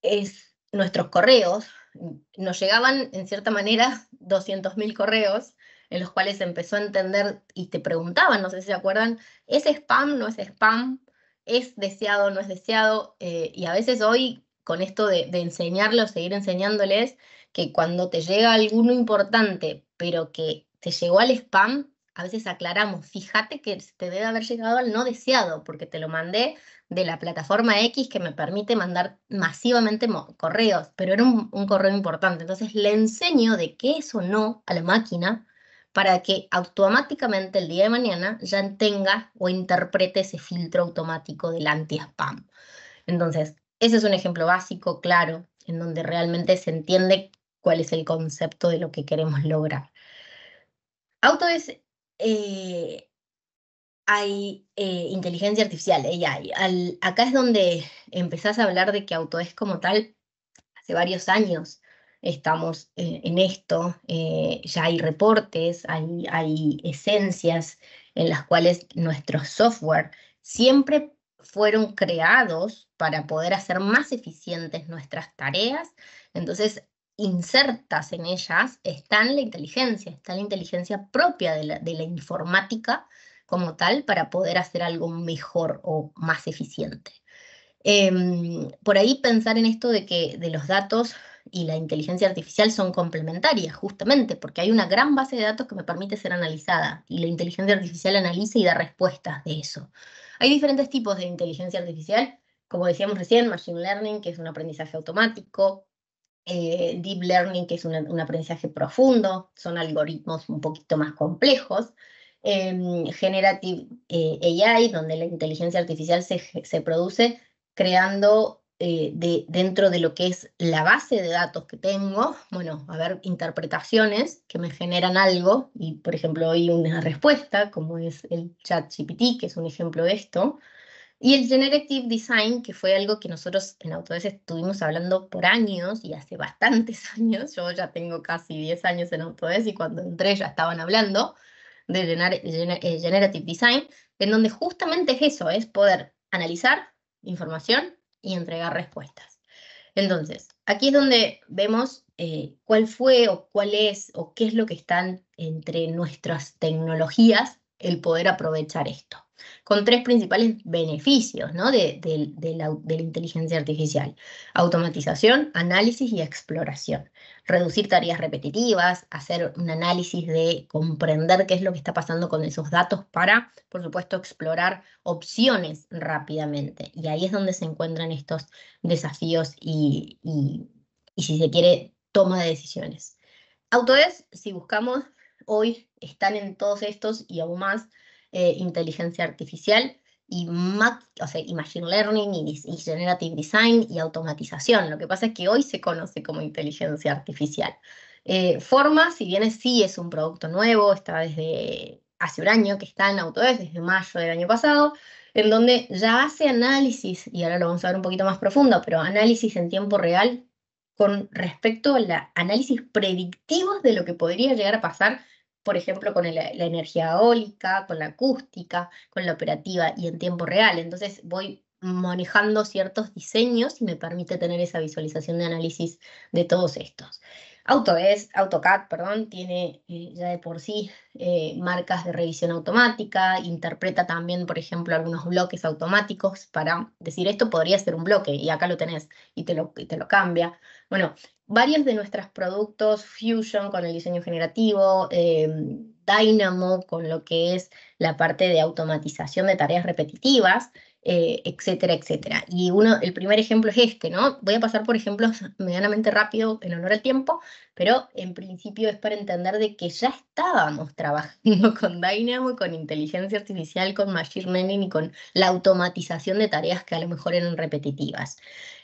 es, nuestros correos, nos llegaban en cierta manera 200.000 correos en los cuales empezó a entender y te preguntaban, no sé si se acuerdan, ¿es spam? ¿No es spam? es deseado, no es deseado, eh, y a veces hoy con esto de, de seguir enseñándoles, que cuando te llega alguno importante, pero que te llegó al spam, a veces aclaramos, fíjate que te debe haber llegado al no deseado, porque te lo mandé de la plataforma X que me permite mandar masivamente correos, pero era un, un correo importante. Entonces le enseño de qué es o no a la máquina para que automáticamente el día de mañana ya tenga o interprete ese filtro automático del anti-spam. Entonces, ese es un ejemplo básico, claro, en donde realmente se entiende cuál es el concepto de lo que queremos lograr. Auto es eh, hay eh, inteligencia artificial, acá es donde empezás a hablar de que auto es como tal, hace varios años, estamos en esto, eh, ya hay reportes, hay, hay esencias en las cuales nuestros software siempre fueron creados para poder hacer más eficientes nuestras tareas. Entonces, insertas en ellas están la inteligencia, está la inteligencia propia de la, informática como tal para poder hacer algo mejor o más eficiente. Em, por ahí pensar en esto de que de los datos y la inteligencia artificial son complementarias, justamente, porque hay una gran base de datos que me permite ser analizada y la inteligencia artificial analiza y da respuestas de eso. Hay diferentes tipos de inteligencia artificial, como decíamos recién, Machine Learning, que es un aprendizaje automático, eh, Deep Learning, que es un aprendizaje profundo, son algoritmos un poquito más complejos, em, Generative eh, AI, donde la inteligencia artificial se, se produce creando eh, de, dentro de lo que es la base de datos que tengo, bueno, a ver, interpretaciones que me generan algo, y por ejemplo hay una respuesta, como es el chat GPT, que es un ejemplo de esto, y el Generative Design, que fue algo que nosotros en Autodesk estuvimos hablando por años, y hace bastantes años, yo ya tengo casi 10 años en Autodesk, y cuando entré ya estaban hablando de eh, Generative Design, en donde justamente es eso, es poder analizar información, y entregar respuestas. Entonces, aquí es donde vemos eh, cuál fue o cuál es o qué es lo que están entre nuestras tecnologías el poder aprovechar esto con tres principales beneficios ¿no? de, la, inteligencia artificial. Automatización, análisis y exploración. Reducir tareas repetitivas, hacer un análisis de comprender qué es lo que está pasando con esos datos para, por supuesto, explorar opciones rápidamente. Y ahí es donde se encuentran estos desafíos y, si se quiere, toma de decisiones. Autodesk, si buscamos, hoy están en todos estos y aún más eh, inteligencia artificial y, o machine learning y, generative design y automatización. Lo que pasa es que hoy se conoce como inteligencia artificial. Eh, Forma, si bien sí es un producto nuevo, está desde hace un año que está en Autodesk, desde mayo del año pasado, en donde ya hace análisis, y ahora lo vamos a ver un poquito más profundo, pero análisis en tiempo real con respecto a los análisis predictivos de lo que podría llegar a pasar por ejemplo, con la energía eólica, con la acústica, con la operativa y en tiempo real. Entonces voy manejando ciertos diseños y me permite tener esa visualización de análisis de todos estos. AutoCAD, perdón, tiene eh, ya de por sí eh, marcas de revisión automática, interpreta también, por ejemplo, algunos bloques automáticos para decir esto podría ser un bloque y acá lo tenés y te lo, cambia. Bueno, varios de nuestros productos, Fusion con el diseño generativo, em, Dynamo con lo que es la parte de automatización de tareas repetitivas, eh, etcétera, etcétera. Y uno, el primer ejemplo es este, ¿no? Voy a pasar por ejemplo medianamente rápido en honor al tiempo, pero en principio es para entender de que ya estábamos trabajando con Dynamo, con inteligencia artificial, con machine learning y con la automatización de tareas que a lo mejor eran repetitivas.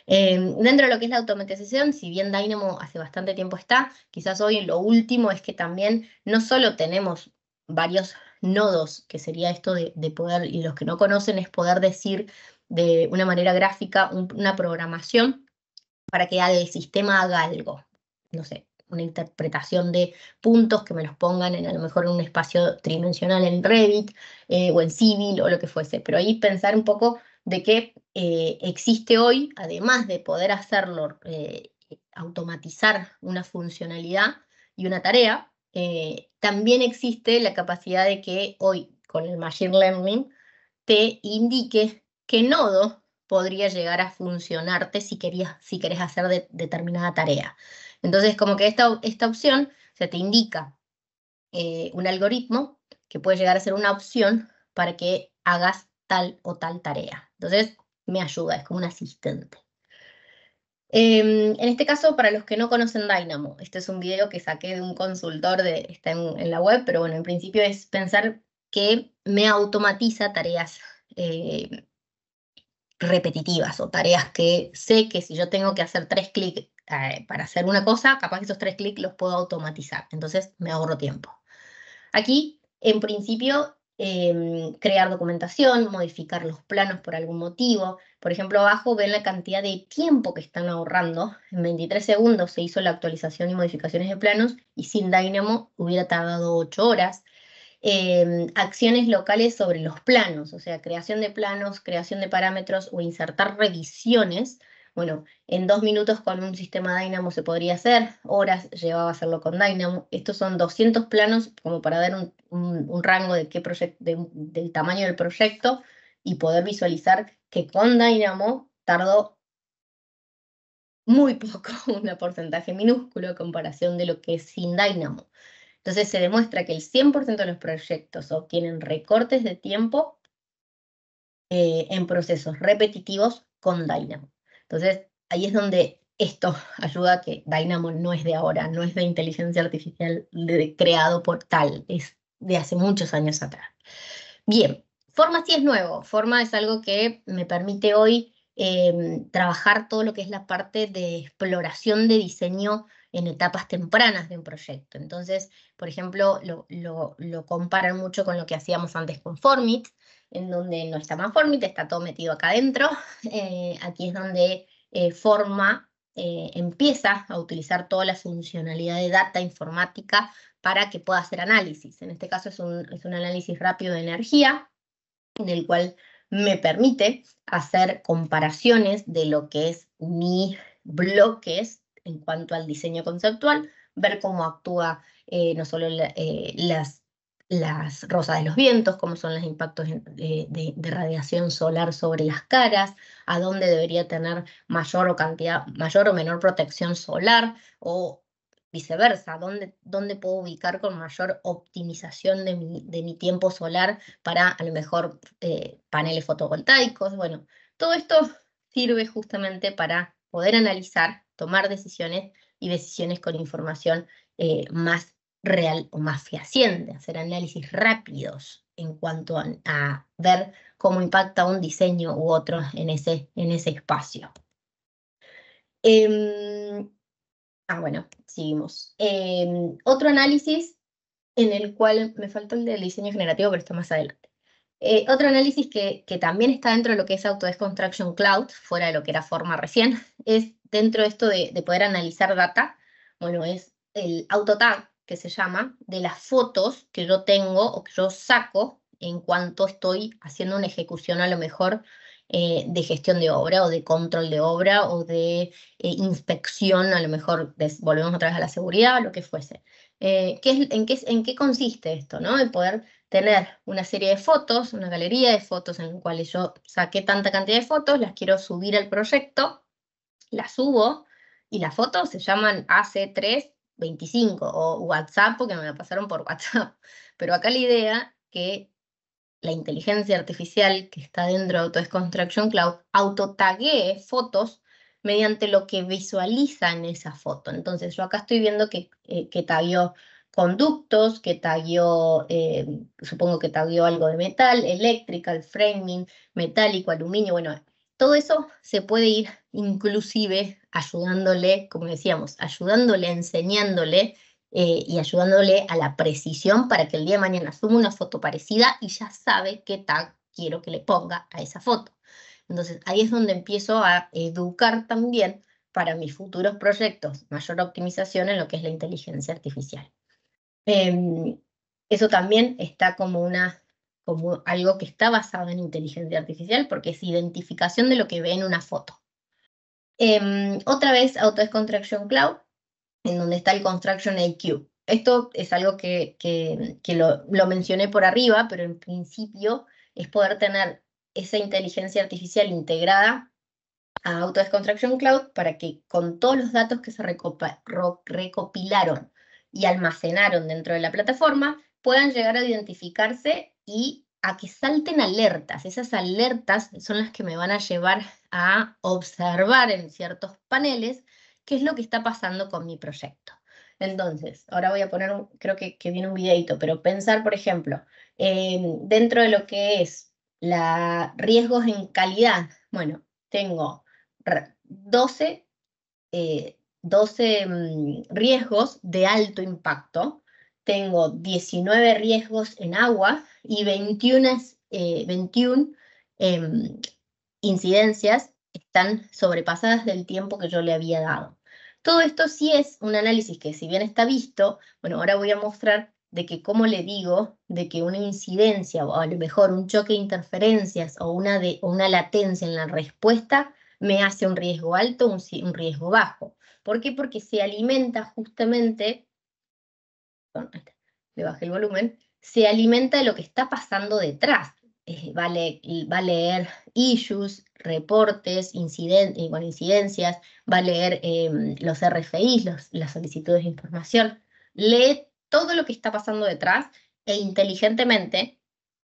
Em, dentro de lo que es la automatización, si bien Dynamo hace bastante tiempo está, quizás hoy lo último es que también no solo tenemos varios nodos, que sería esto de, poder, y los que no conocen es poder decir de una manera gráfica una programación para que el sistema haga algo, no sé, una interpretación de puntos que me los pongan en a lo mejor en un espacio tridimensional en Revit eh, o en Civil o lo que fuese, pero ahí pensar un poco de que eh, existe hoy, además de poder hacerlo, eh, automatizar una funcionalidad y una tarea, eh, también existe la capacidad de que hoy con el Machine Learning te indique qué nodo podría llegar a funcionarte si, querías, si querés hacer determinada tarea. Entonces, como que esta, esta opción se te indica eh, un algoritmo que puede llegar a ser una opción para que hagas tal o tal tarea. Entonces, me ayuda, es como un asistente. Em, en este caso, para los que no conocen Dynamo, este es un video que saqué de un consultor, está en, la web, pero bueno, en principio es pensar que me automatiza tareas eh, repetitivas o tareas que sé que si yo tengo que hacer tres clics eh, para hacer una cosa, capaz que esos tres clics los puedo automatizar, entonces me ahorro tiempo. Aquí, en principio, Em, crear documentación, modificar los planos por algún motivo. Por ejemplo, abajo ven la cantidad de tiempo que están ahorrando. En 23 segundos se hizo la actualización y modificaciones de planos y sin Dynamo hubiera tardado 8 horas. Em, acciones locales sobre los planos, o sea, creación de planos, creación de parámetros o insertar revisiones bueno, en dos minutos con un sistema Dynamo se podría hacer, horas llevaba a hacerlo con Dynamo. Estos son 200 planos como para ver un, rango de qué del tamaño del proyecto y poder visualizar que con Dynamo tardó muy poco, un porcentaje minúsculo en comparación de lo que es sin Dynamo. Entonces se demuestra que el 100% de los proyectos obtienen recortes de tiempo eh, en procesos repetitivos con Dynamo. Entonces, ahí es donde esto ayuda que Dynamo no es de ahora, no es de inteligencia artificial de, creado por tal, es de hace muchos años atrás. Bien, Forma sí es nuevo, Forma es algo que me permite hoy em, trabajar todo lo que es la parte de exploración de diseño en etapas tempranas de un proyecto. Entonces, por ejemplo, lo, lo comparan mucho con lo que hacíamos antes con Formit, en donde no está más Manformit, está todo metido acá adentro. Eh, aquí es donde eh, forma, eh, empieza a utilizar toda la funcionalidad de data informática para que pueda hacer análisis. En este caso es un, es un análisis rápido de energía, en el cual me permite hacer comparaciones de lo que es mi bloques en cuanto al diseño conceptual, ver cómo actúa no solo las las rosas de los vientos, cómo son los impactos eh, de, radiación solar sobre las caras, a dónde debería tener mayor o, cantidad, mayor o menor protección solar o viceversa, dónde, dónde puedo ubicar con mayor optimización de mi, tiempo solar para a lo mejor eh, paneles fotovoltaicos. Bueno, todo esto sirve justamente para poder analizar, tomar decisiones y decisiones con información eh, más real o más fehaciente, hacer análisis rápidos en cuanto a, ver cómo impacta un diseño u otro en ese, en ese espacio. Em, ah, bueno, seguimos. Em, otro análisis en el cual me faltó el del diseño generativo, pero está más adelante. Eh, otro análisis que, también está dentro de lo que es Autodesk Construction Cloud, fuera de lo que era forma recién, es dentro de esto de, poder analizar data, bueno, es el AutoTag, que se llama, de las fotos que yo tengo o que yo saco en cuanto estoy haciendo una ejecución a lo mejor eh, de gestión de obra o de control de obra o de eh, inspección, a lo mejor volvemos otra vez a la seguridad o lo que fuese. Eh, ¿qué es, en, qué, consiste esto? ¿no? El poder tener una serie de fotos, una galería de fotos en la cuales yo saqué tanta cantidad de fotos, las quiero subir al proyecto, las subo y las fotos se llaman AC3 25 o WhatsApp porque me la pasaron por WhatsApp. Pero acá la idea que la inteligencia artificial que está dentro de Autodesk Construction Cloud autotaguee fotos mediante lo que visualiza en esa foto. Entonces yo acá estoy viendo que, eh, que tagueó conductos, que tagueó, eh, supongo que tagueó algo de metal, eléctrica, el framing, metálico, aluminio, bueno, todo eso se puede ir inclusive ayudándole, como decíamos, ayudándole, enseñándole eh, y ayudándole a la precisión para que el día de mañana asuma una foto parecida y ya sabe qué tag quiero que le ponga a esa foto. Entonces ahí es donde empiezo a educar también para mis futuros proyectos, mayor optimización en lo que es la inteligencia artificial. Em, eso también está como una como algo que está basado en inteligencia artificial porque es identificación de lo que ve en una foto. Em, otra vez, Autodesk Construction Cloud, en donde está el Construction IQ. Esto es algo que, lo, mencioné por arriba, pero en principio es poder tener esa inteligencia artificial integrada a Autodesk Construction Cloud para que con todos los datos que se recopilaron y almacenaron dentro de la plataforma puedan llegar a identificarse y a que salten alertas. Esas alertas son las que me van a llevar a observar en ciertos paneles qué es lo que está pasando con mi proyecto. Entonces, ahora voy a poner, creo que, viene un videito, pero pensar, por ejemplo, em, dentro de lo que es la riesgos en calidad, bueno, tengo 12, 12 eh, mm, riesgos de alto impacto tengo 19 riesgos en agua y 21, eh, em, incidencias están sobrepasadas del tiempo que yo le había dado. Todo esto sí es un análisis que si bien está visto, bueno, ahora voy a mostrar de que cómo le digo de que una incidencia o a lo mejor un choque de interferencias o una, latencia en la respuesta me hace un riesgo alto o un, un riesgo bajo. ¿Por qué? Porque se alimenta justamente le bajé el volumen, se alimenta de lo que está pasando detrás. va, a leer issues, reportes, incidentes eh, incidencias, va a leer em, los RFIs, las solicitudes de información. Lee todo lo que está pasando detrás e inteligentemente,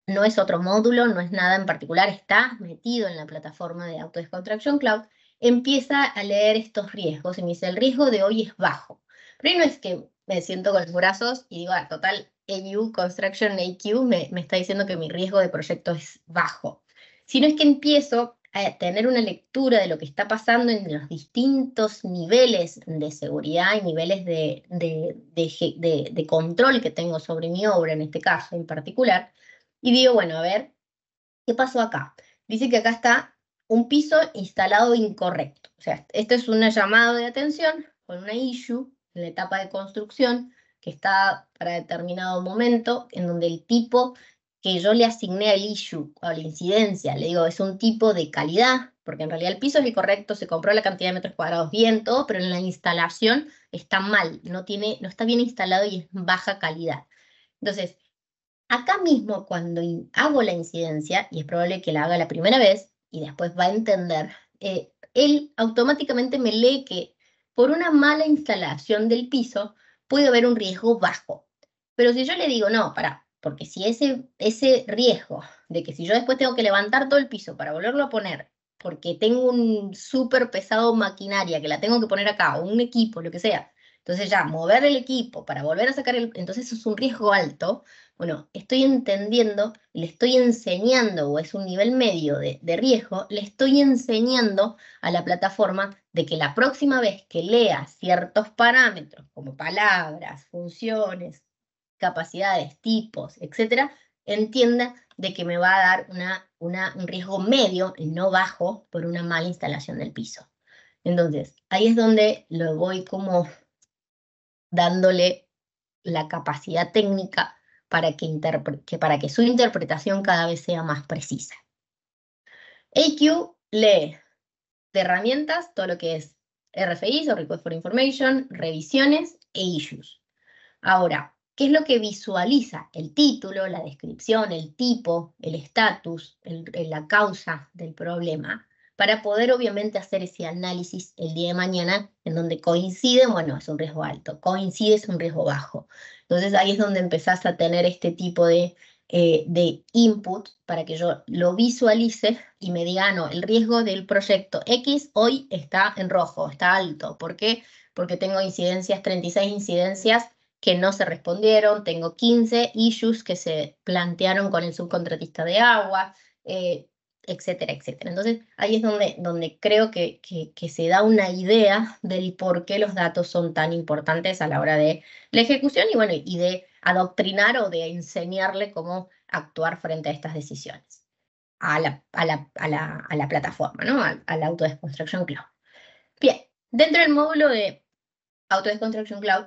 no es otro módulo, no es nada en particular, está metido en la plataforma de Autodescontraction Cloud, empieza a leer estos riesgos y me dice, el riesgo de hoy es bajo. Pero no es que me siento con los brazos y digo, ah, total, AU, Construction AQ, me, me está diciendo que mi riesgo de proyecto es bajo. Si no es que empiezo a tener una lectura de lo que está pasando en los distintos niveles de seguridad y niveles de, de, de, de, control que tengo sobre mi obra, en este caso en particular, y digo, bueno, a ver, ¿qué pasó acá? Dice que acá está un piso instalado incorrecto. O sea, esto es una llamado de atención con una issue en la etapa de construcción, que está para determinado momento, en donde el tipo que yo le asigné al issue o a la incidencia, le digo, es un tipo de calidad, porque en realidad el piso es el correcto, se compró la cantidad de metros cuadrados bien, todo, pero en la instalación está mal, no, tiene, no está bien instalado y es baja calidad. Entonces, acá mismo cuando hago la incidencia, y es probable que la haga la primera vez, y después va a entender, eh, él automáticamente me lee que por una mala instalación del piso puede haber un riesgo bajo. Pero si yo le digo, no, para, porque si ese, ese riesgo de que si yo después tengo que levantar todo el piso para volverlo a poner, porque tengo un súper pesado maquinaria que la tengo que poner acá, o un equipo, lo que sea, entonces ya, mover el equipo para volver a sacar el... Entonces eso es un riesgo alto. Bueno, estoy entendiendo, le estoy enseñando, o es un nivel medio de, riesgo, le estoy enseñando a la plataforma de que la próxima vez que lea ciertos parámetros, como palabras, funciones, capacidades, tipos, etcétera, entienda de que me va a dar una, una, un riesgo medio, no bajo, por una mala instalación del piso. Entonces, ahí es donde lo voy como dándole la capacidad técnica para que, para que su interpretación cada vez sea más precisa. AQ lee de herramientas todo lo que es RFIs o Request for Information, revisiones e issues. Ahora, ¿qué es lo que visualiza? El título, la descripción, el tipo, el estatus, la causa del problema para poder obviamente hacer ese análisis el día de mañana en donde coincide, bueno, es un riesgo alto, coincide es un riesgo bajo. Entonces ahí es donde empezás a tener este tipo de, eh, de input para que yo lo visualice y me diga, ah, no, el riesgo del proyecto X hoy está en rojo, está alto. ¿Por qué? Porque tengo incidencias, 36 incidencias que no se respondieron, tengo 15 issues que se plantearon con el subcontratista de agua, eh, etcétera, etcétera. Entonces, ahí es donde, donde creo que, que, se da una idea del por qué los datos son tan importantes a la hora de la ejecución y, bueno, y de adoctrinar o de enseñarle cómo actuar frente a estas decisiones a la, a la, plataforma, ¿no? Al Autodesk Cloud. Bien, dentro del módulo de Autodesconstruction Cloud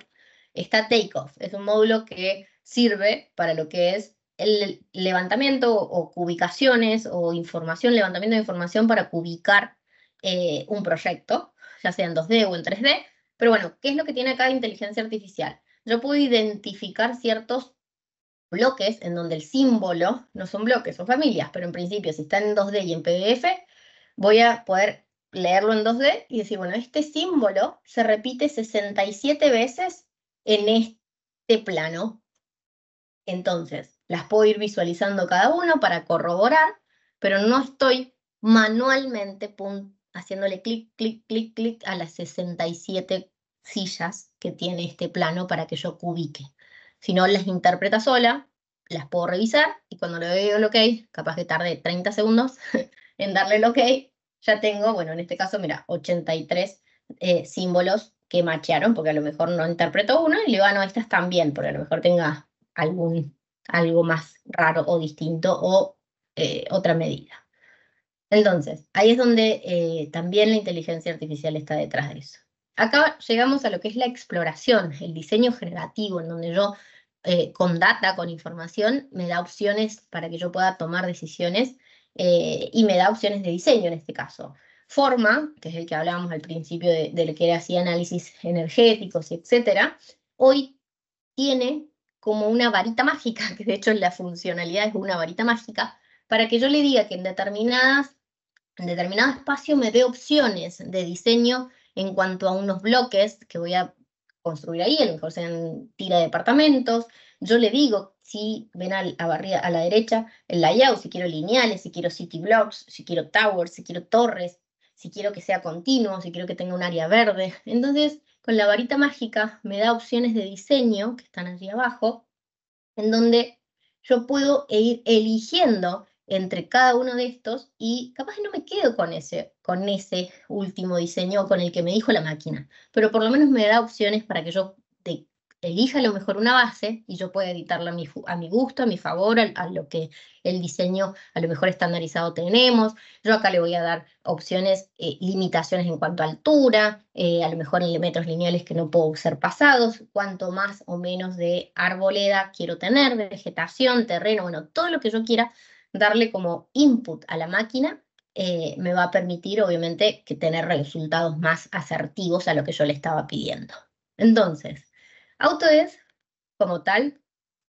está Takeoff. Es un módulo que sirve para lo que es el levantamiento o cubicaciones o información, levantamiento de información para cubicar eh, un proyecto, ya sea en 2D o en 3D. Pero bueno, ¿qué es lo que tiene acá inteligencia artificial? Yo puedo identificar ciertos bloques en donde el símbolo no son bloques, son familias, pero en principio si está en 2D y en PDF, voy a poder leerlo en 2D y decir, bueno, este símbolo se repite 67 veces en este plano. Entonces, las puedo ir visualizando cada uno para corroborar, pero no estoy manualmente pum, haciéndole clic, clic, clic, clic a las 67 sillas que tiene este plano para que yo cubique. Si no, las interpreta sola, las puedo revisar y cuando le doy el OK, capaz que tarde 30 segundos en darle el OK, ya tengo, bueno, en este caso, mira, 83 eh, símbolos que machearon, porque a lo mejor no interpretó uno y le van a ah, estas también, porque a lo mejor tenga algún algo más raro o distinto o eh, otra medida. Entonces, ahí es donde eh, también la inteligencia artificial está detrás de eso. Acá llegamos a lo que es la exploración, el diseño generativo, en donde yo eh, con data, con información, me da opciones para que yo pueda tomar decisiones y me da opciones de diseño en este caso. Forma, que es el que hablábamos al principio del que era así análisis energéticos, etcétera, hoy tiene como una varita mágica, que de hecho la funcionalidad es una varita mágica, para que yo le diga que en, determinadas, en determinado espacio me dé opciones de diseño en cuanto a unos bloques que voy a construir ahí, a lo mejor sean tira de departamentos, yo le digo si ven a, a, a la derecha el layout, si quiero lineales, si quiero city blocks, si quiero towers, si quiero torres, si quiero que sea continuo, si quiero que tenga un área verde. Entonces, con la varita mágica me da opciones de diseño, que están allí abajo, en donde yo puedo ir eligiendo entre cada uno de estos y capaz no me quedo con ese, con ese último diseño con el que me dijo la máquina, pero por lo menos me da opciones para que yo de elija a lo mejor una base y yo puedo editarla a mi, gusto, a mi favor, a, lo que el diseño a lo mejor estandarizado tenemos. Yo acá le voy a dar opciones, eh, limitaciones en cuanto a altura, eh, a lo mejor en metros lineales que no puedo ser pasados, cuánto más o menos de arboleda quiero tener, de vegetación, terreno, bueno, todo lo que yo quiera darle como input a la máquina eh, me va a permitir obviamente que tener resultados más asertivos a lo que yo le estaba pidiendo. Entonces, Autodesk, como tal,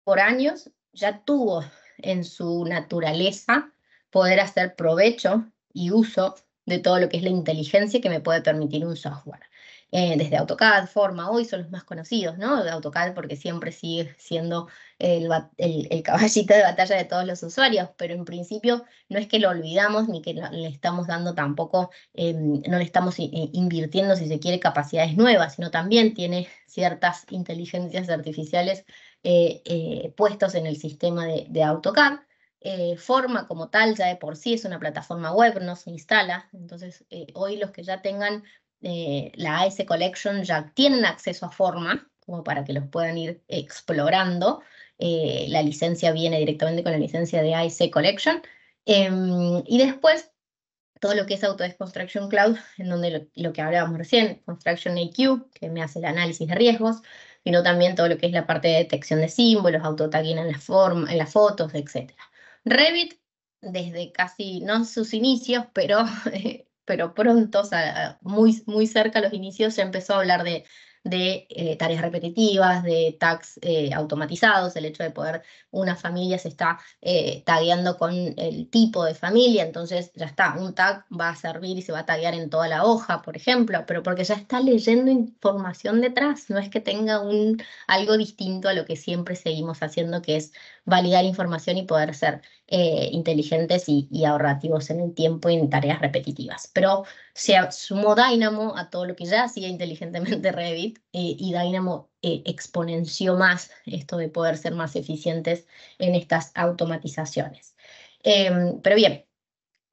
por años ya tuvo en su naturaleza poder hacer provecho y uso de todo lo que es la inteligencia que me puede permitir un software. Eh, desde AutoCAD, Forma, hoy son los más conocidos, ¿no? De AutoCAD porque siempre sigue siendo el, caballito de batalla de todos los usuarios, pero en principio no es que lo olvidamos ni que le estamos dando tampoco, em, no le estamos invirtiendo, si se quiere, capacidades nuevas, sino también tiene ciertas inteligencias artificiales eh, eh, puestos en el sistema de, AutoCAD. forma como tal, ya de por sí es una plataforma web, no se instala. Entonces, hoy los que ya tengan eh, la AS Collection ya tienen acceso a forma, como para que los puedan ir explorando. Eh, la licencia viene directamente con la licencia de AS Collection. Em, y después, todo lo que es Autodesk Construction Cloud, en donde lo, que hablábamos recién, Construction AQ, que me hace el análisis de riesgos, sino también todo lo que es la parte de detección de símbolos, autotagging en, la forma, en las fotos, etc. Revit, desde casi, no sus inicios, pero pero pronto, muy, muy cerca a los inicios, ya empezó a hablar de, de eh, tareas repetitivas, de tags eh, automatizados, el hecho de poder, una familia se está eh, tagueando con el tipo de familia, entonces ya está, un tag va a servir y se va a taguear en toda la hoja, por ejemplo, pero porque ya está leyendo información detrás, no es que tenga un, algo distinto a lo que siempre seguimos haciendo, que es validar información y poder ser eh, inteligentes y, ahorrativos en el tiempo y en tareas repetitivas. Pero se sumó Dynamo a todo lo que ya hacía inteligentemente Revit eh, y Dynamo eh, exponenció más esto de poder ser más eficientes en estas automatizaciones. Em, pero bien,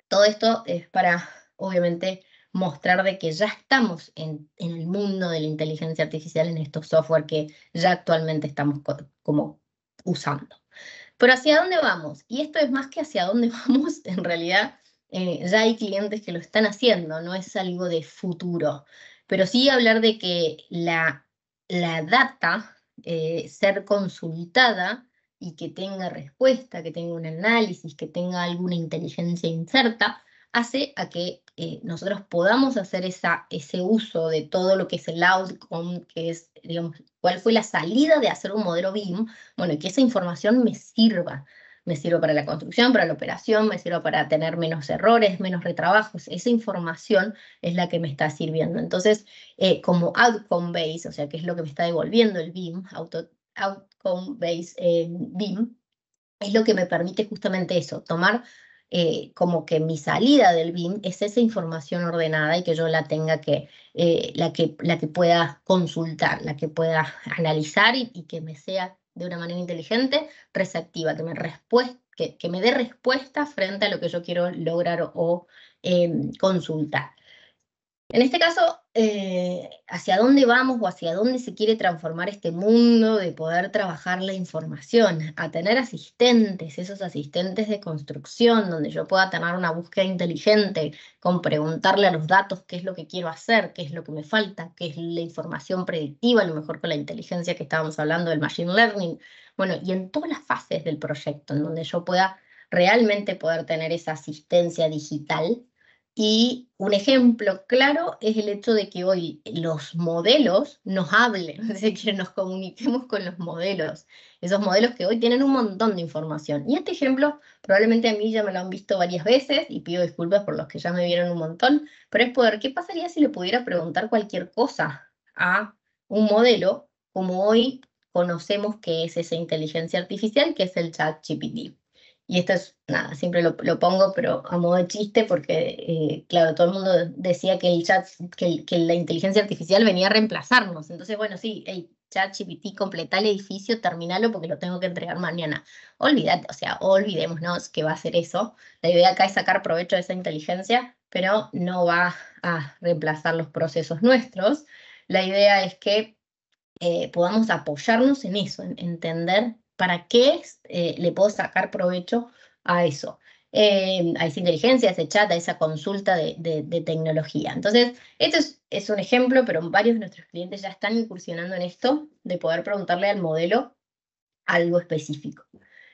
todo esto es para, obviamente, mostrar de que ya estamos en, el mundo de la inteligencia artificial en estos software que ya actualmente estamos como usando. Pero ¿hacia dónde vamos? Y esto es más que hacia dónde vamos, en realidad eh, ya hay clientes que lo están haciendo, no es algo de futuro. Pero sí hablar de que la, la data, eh, ser consultada y que tenga respuesta, que tenga un análisis, que tenga alguna inteligencia inserta, hace a que eh, nosotros podamos hacer esa, ese uso de todo lo que es el outcome, que es, digamos, cuál fue la salida de hacer un modelo BIM, bueno, y que esa información me sirva. Me sirva para la construcción, para la operación, me sirva para tener menos errores, menos retrabajos. Esa información es la que me está sirviendo. Entonces, eh, como outcome base, o sea, que es lo que me está devolviendo el BIM, auto, outcome base eh, BIM, es lo que me permite justamente eso, tomar eh, como que mi salida del BIM es esa información ordenada y que yo la tenga que, eh, la que, la que pueda consultar, la que pueda analizar y, que me sea de una manera inteligente, receptiva, que me, que, que me dé respuesta frente a lo que yo quiero lograr o, em, consultar. En este caso, eh, ¿hacia dónde vamos o hacia dónde se quiere transformar este mundo de poder trabajar la información? A tener asistentes, esos asistentes de construcción, donde yo pueda tener una búsqueda inteligente, con preguntarle a los datos qué es lo que quiero hacer, qué es lo que me falta, qué es la información predictiva, a lo mejor con la inteligencia que estábamos hablando del machine learning. Bueno, y en todas las fases del proyecto, en donde yo pueda realmente poder tener esa asistencia digital y un ejemplo claro es el hecho de que hoy los modelos nos hablen, es decir, que nos comuniquemos con los modelos, esos modelos que hoy tienen un montón de información. Y este ejemplo probablemente a mí ya me lo han visto varias veces y pido disculpas por los que ya me vieron un montón, pero es poder, ¿qué pasaría si le pudiera preguntar cualquier cosa a un modelo como hoy conocemos que es esa inteligencia artificial que es el chat GPT? Y esto es, nada, siempre lo, pongo, pero a modo de chiste, porque, eh, claro, todo el mundo decía que el chat, que, la inteligencia artificial venía a reemplazarnos. Entonces, bueno, sí, el chat GPT, completa el edificio, terminalo porque lo tengo que entregar mañana. Olvídate, o sea, olvidémonos que va a ser eso. La idea acá es sacar provecho de esa inteligencia, pero no va a reemplazar los procesos nuestros. La idea es que eh, podamos apoyarnos en eso, en entender ¿Para qué eh, le puedo sacar provecho a eso? Eh, a esa inteligencia, a ese chat, a esa consulta de, tecnología. Entonces, este es, un ejemplo, pero varios de nuestros clientes ya están incursionando en esto, de poder preguntarle al modelo algo específico.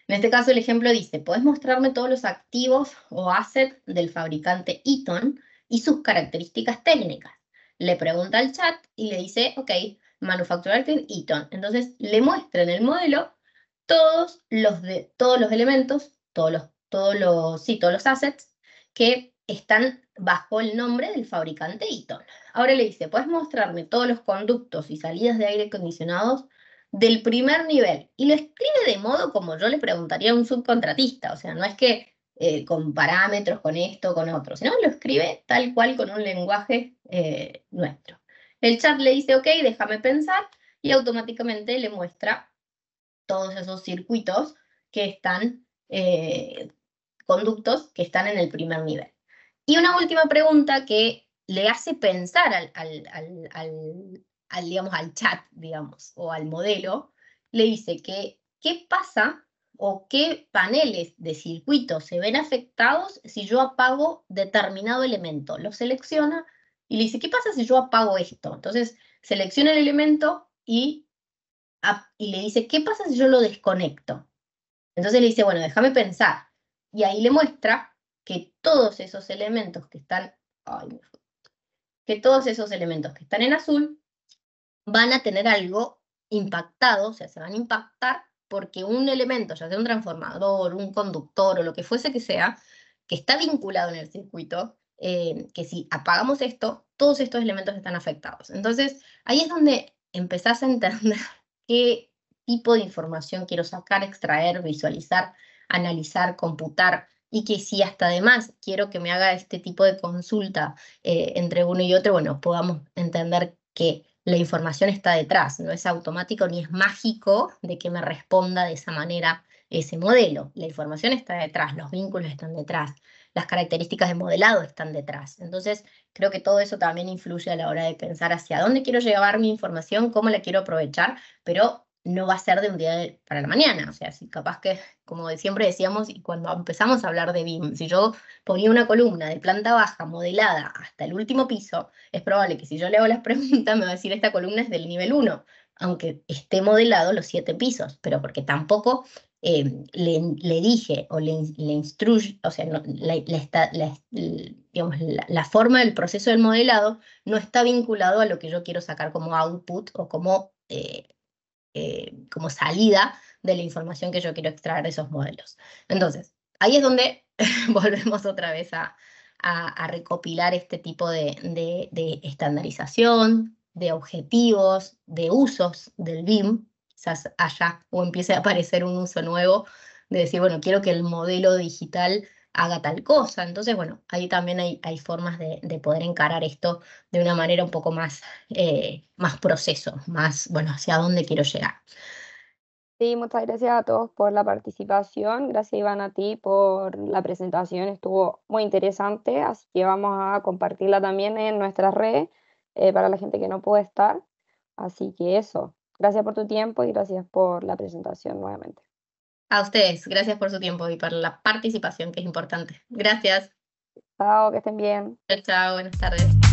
En este caso, el ejemplo dice, ¿puedes mostrarme todos los activos o assets del fabricante Eaton y sus características técnicas? Le pregunta al chat y le dice, ok, manufacturer Eaton. Entonces, le muestra en el modelo todos los, de, todos los elementos, todos los, todos los, sí, todos los assets que están bajo el nombre del fabricante Eaton. Ahora le dice, ¿puedes mostrarme todos los conductos y salidas de aire acondicionados del primer nivel? Y lo escribe de modo como yo le preguntaría a un subcontratista, o sea, no es que eh, con parámetros, con esto, con otro, sino lo escribe tal cual con un lenguaje eh, nuestro. El chat le dice, ok, déjame pensar, y automáticamente le muestra todos esos circuitos que están, eh, conductos que están en el primer nivel. Y una última pregunta que le hace pensar al, digamos, al chat, digamos, o al modelo, le dice que qué pasa o qué paneles de circuitos se ven afectados si yo apago determinado elemento. Lo selecciona y le dice, ¿qué pasa si yo apago esto? Entonces, selecciona el elemento y y le dice, ¿qué pasa si yo lo desconecto? Entonces le dice, bueno, déjame pensar. Y ahí le muestra que todos esos elementos que están, que todos esos elementos que están en azul van a tener algo impactado, o sea, se van a impactar porque un elemento, ya sea un transformador, un conductor o lo que fuese que sea, que está vinculado en el circuito, eh, que si apagamos esto, todos estos elementos están afectados. Entonces, ahí es donde empezás a entender qué tipo de información quiero sacar, extraer, visualizar, analizar, computar, y que si hasta además quiero que me haga este tipo de consulta eh, entre uno y otro, bueno, podamos entender que la información está detrás, no es automático ni es mágico de que me responda de esa manera ese modelo. La información está detrás, los vínculos están detrás, las características de modelado están detrás. Entonces, creo que todo eso también influye a la hora de pensar hacia dónde quiero llevar mi información, cómo la quiero aprovechar, pero no va a ser de un día para la mañana. O sea, si capaz que, como siempre decíamos, y cuando empezamos a hablar de BIM, si yo ponía una columna de planta baja modelada hasta el último piso, es probable que si yo le hago las preguntas me va a decir esta columna es del nivel 1, aunque esté modelado los siete pisos, pero porque tampoco Em, le, dije o le, instruye, o sea, la, forma del proceso del modelado no está vinculado a lo que yo quiero sacar como output o como, eh, eh, como salida de la información que yo quiero extraer de esos modelos. Entonces, ahí es donde volvemos otra vez a, recopilar este tipo de estandarización, de objetivos, de usos del BIM, quizás haya o empiece a aparecer un uso nuevo de decir, bueno, quiero que el modelo digital haga tal cosa. Entonces, bueno, ahí también hay, hay formas de, poder encarar esto de una manera un poco más, eh, más proceso, más, bueno, hacia dónde quiero llegar. Sí, muchas gracias a todos por la participación. Gracias, Iván, a ti por la presentación. Estuvo muy interesante, así que vamos a compartirla también en nuestras redes eh, para la gente que no puede estar. Así que eso. Gracias por tu tiempo y gracias por la presentación nuevamente. A ustedes, gracias por su tiempo y por la participación, que es importante. Gracias. Chao, que estén bien. Chao, buenas tardes.